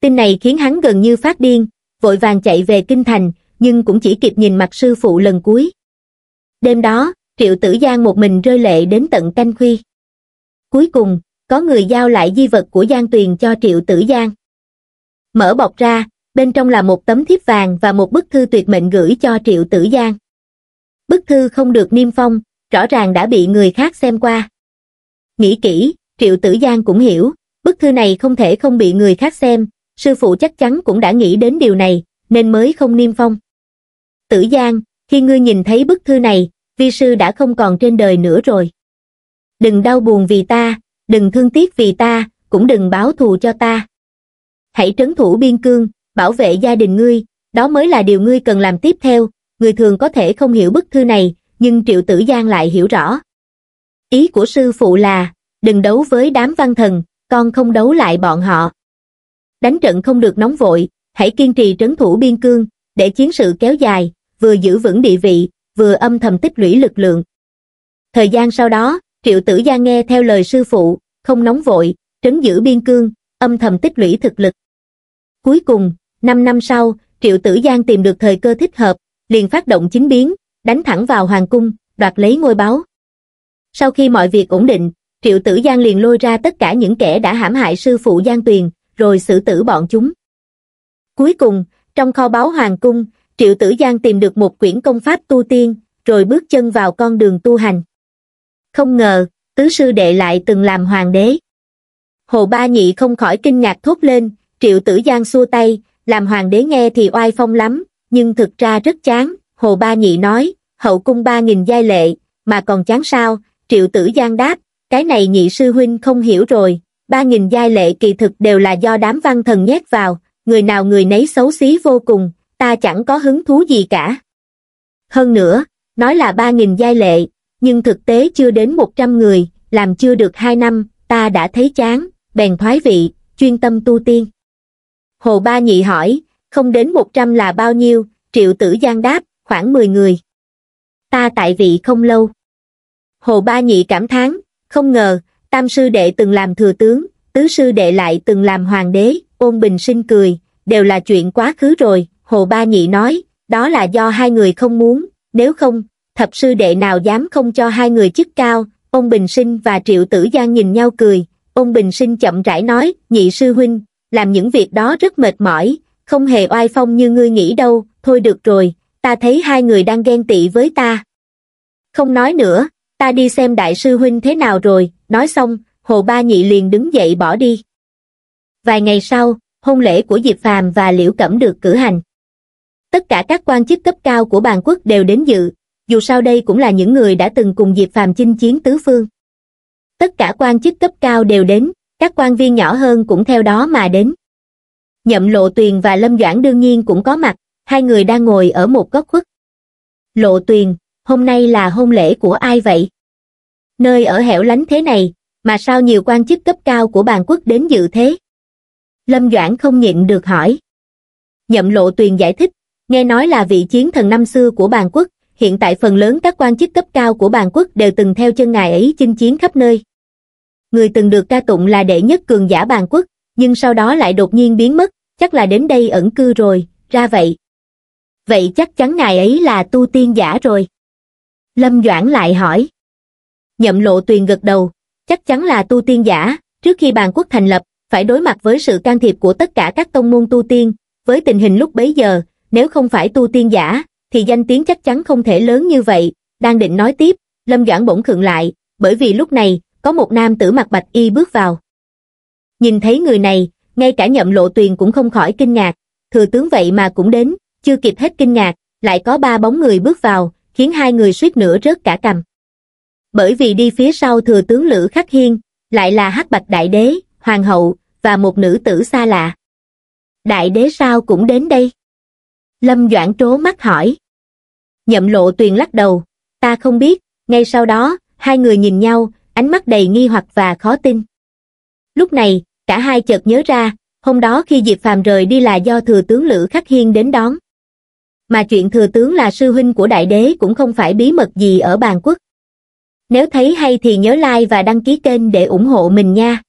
S1: Tin này khiến hắn gần như phát điên, vội vàng chạy về kinh thành, nhưng cũng chỉ kịp nhìn mặt sư phụ lần cuối. Đêm đó, Triệu Tử Giang một mình rơi lệ đến tận canh khuya. Cuối cùng, có người giao lại di vật của Giang Tuyền cho Triệu Tử Giang. Mở bọc ra, bên trong là một tấm thiếp vàng và một bức thư tuyệt mệnh gửi cho Triệu Tử Giang. Bức thư không được niêm phong, rõ ràng đã bị người khác xem qua. Nghĩ kỹ, Triệu Tử Giang cũng hiểu, bức thư này không thể không bị người khác xem, sư phụ chắc chắn cũng đã nghĩ đến điều này, nên mới không niêm phong. Tử Giang, khi ngươi nhìn thấy bức thư này, vi sư đã không còn trên đời nữa rồi. Đừng đau buồn vì ta, đừng thương tiếc vì ta, cũng đừng báo thù cho ta. Hãy trấn thủ biên cương, bảo vệ gia đình ngươi, đó mới là điều ngươi cần làm tiếp theo, người thường có thể không hiểu bức thư này, nhưng Triệu Tử Giang lại hiểu rõ. Ý của sư phụ là, đừng đấu với đám văn thần, con không đấu lại bọn họ. Đánh trận không được nóng vội, hãy kiên trì trấn thủ biên cương, để chiến sự kéo dài, vừa giữ vững địa vị, vừa âm thầm tích lũy lực lượng. Thời gian sau đó, Triệu Tử Gia nghe theo lời sư phụ, không nóng vội, trấn giữ biên cương, âm thầm tích lũy thực lực. Cuối cùng, 5 năm sau, Triệu Tử Giang tìm được thời cơ thích hợp, liền phát động chính biến, đánh thẳng vào hoàng cung, đoạt lấy ngôi báo Sau khi mọi việc ổn định, Triệu Tử Giang liền lôi ra tất cả những kẻ đã hãm hại sư phụ Giang Tuyền, rồi xử tử bọn chúng. Cuối cùng, trong kho báo hoàng cung, Triệu Tử Giang tìm được một quyển công pháp tu tiên, rồi bước chân vào con đường tu hành. Không ngờ, tứ sư đệ lại từng làm hoàng đế. Hồ Ba Nhị không khỏi kinh ngạc thốt lên, Triệu Tử Giang xua tay, làm hoàng đế nghe thì oai phong lắm, nhưng thực ra rất chán, Hồ Ba Nhị nói, hậu cung ba nghìn giai lệ, mà còn chán sao, Triệu Tử Giang đáp, cái này nhị sư huynh không hiểu rồi, ba nghìn giai lệ kỳ thực đều là do đám văn thần nhét vào, người nào người nấy xấu xí vô cùng, ta chẳng có hứng thú gì cả. Hơn nữa, nói là 3.000 giai lệ, nhưng thực tế chưa đến 100 người, làm chưa được 2 năm, ta đã thấy chán, bèn thoái vị, chuyên tâm tu tiên. Hồ Ba Nhị hỏi, không đến 100 là bao nhiêu, triệu tử giang đáp, khoảng 10 người. Ta tại vị không lâu. Hồ Ba Nhị cảm thán, không ngờ, tam sư đệ từng làm thừa tướng, tứ sư đệ lại từng làm hoàng đế, ôn bình sinh cười, đều là chuyện quá khứ rồi, Hồ Ba Nhị nói, đó là do hai người không muốn, nếu không, thập sư đệ nào dám không cho hai người chức cao, ông Bình Sinh và Triệu Tử Giang nhìn nhau cười, ông Bình Sinh chậm rãi nói, nhị sư huynh, làm những việc đó rất mệt mỏi, không hề oai phong như ngươi nghĩ đâu, thôi được rồi, ta thấy hai người đang ghen tị với ta. Không nói nữa, ta đi xem đại sư huynh thế nào rồi, nói xong, Hồ Ba Nhị liền đứng dậy bỏ đi. Vài ngày sau, hôn lễ của Diệp Phàm và Liễu Cẩm được cử hành tất cả các quan chức cấp cao của bàn quốc đều đến dự, dù sao đây cũng là những người đã từng cùng Diệp Phàm chinh chiến tứ phương. Tất cả quan chức cấp cao đều đến, các quan viên nhỏ hơn cũng theo đó mà đến. Nhậm Lộ Tuyền và Lâm Doãn đương nhiên cũng có mặt, hai người đang ngồi ở một góc khuất. Lộ Tuyền, hôm nay là hôn lễ của ai vậy? Nơi ở hẻo lánh thế này, mà sao nhiều quan chức cấp cao của bàn quốc đến dự thế? Lâm Doãn không nhịn được hỏi. Nhậm Lộ Tuyền giải thích, nghe nói là vị chiến thần năm xưa của bàn quốc hiện tại phần lớn các quan chức cấp cao của bàn quốc đều từng theo chân ngài ấy chinh chiến khắp nơi người từng được ca tụng là đệ nhất cường giả bàn quốc nhưng sau đó lại đột nhiên biến mất chắc là đến đây ẩn cư rồi ra vậy vậy chắc chắn ngài ấy là tu tiên giả rồi lâm doãn lại hỏi nhậm lộ tuyền gật đầu chắc chắn là tu tiên giả trước khi bàn quốc thành lập phải đối mặt với sự can thiệp của tất cả các tông môn tu tiên với tình hình lúc bấy giờ nếu không phải tu tiên giả, thì danh tiếng chắc chắn không thể lớn như vậy, đang định nói tiếp, Lâm Doãn bỗng khựng lại, bởi vì lúc này, có một nam tử mặc bạch y bước vào. Nhìn thấy người này, ngay cả nhậm lộ tuyền cũng không khỏi kinh ngạc, thừa tướng vậy mà cũng đến, chưa kịp hết kinh ngạc, lại có ba bóng người bước vào, khiến hai người suýt nữa rớt cả cầm. Bởi vì đi phía sau thừa tướng Lữ Khắc Hiên, lại là hắc bạch đại đế, hoàng hậu, và một nữ tử xa lạ. Đại đế sao cũng đến đây? Lâm Doãn trố mắt hỏi. Nhậm lộ tuyền lắc đầu, ta không biết, ngay sau đó, hai người nhìn nhau, ánh mắt đầy nghi hoặc và khó tin. Lúc này, cả hai chợt nhớ ra, hôm đó khi Diệp Phàm rời đi là do thừa tướng Lữ Khắc Hiên đến đón. Mà chuyện thừa tướng là sư huynh của đại đế cũng không phải bí mật gì ở bàn quốc. Nếu thấy hay thì nhớ like và đăng ký kênh để ủng hộ mình nha.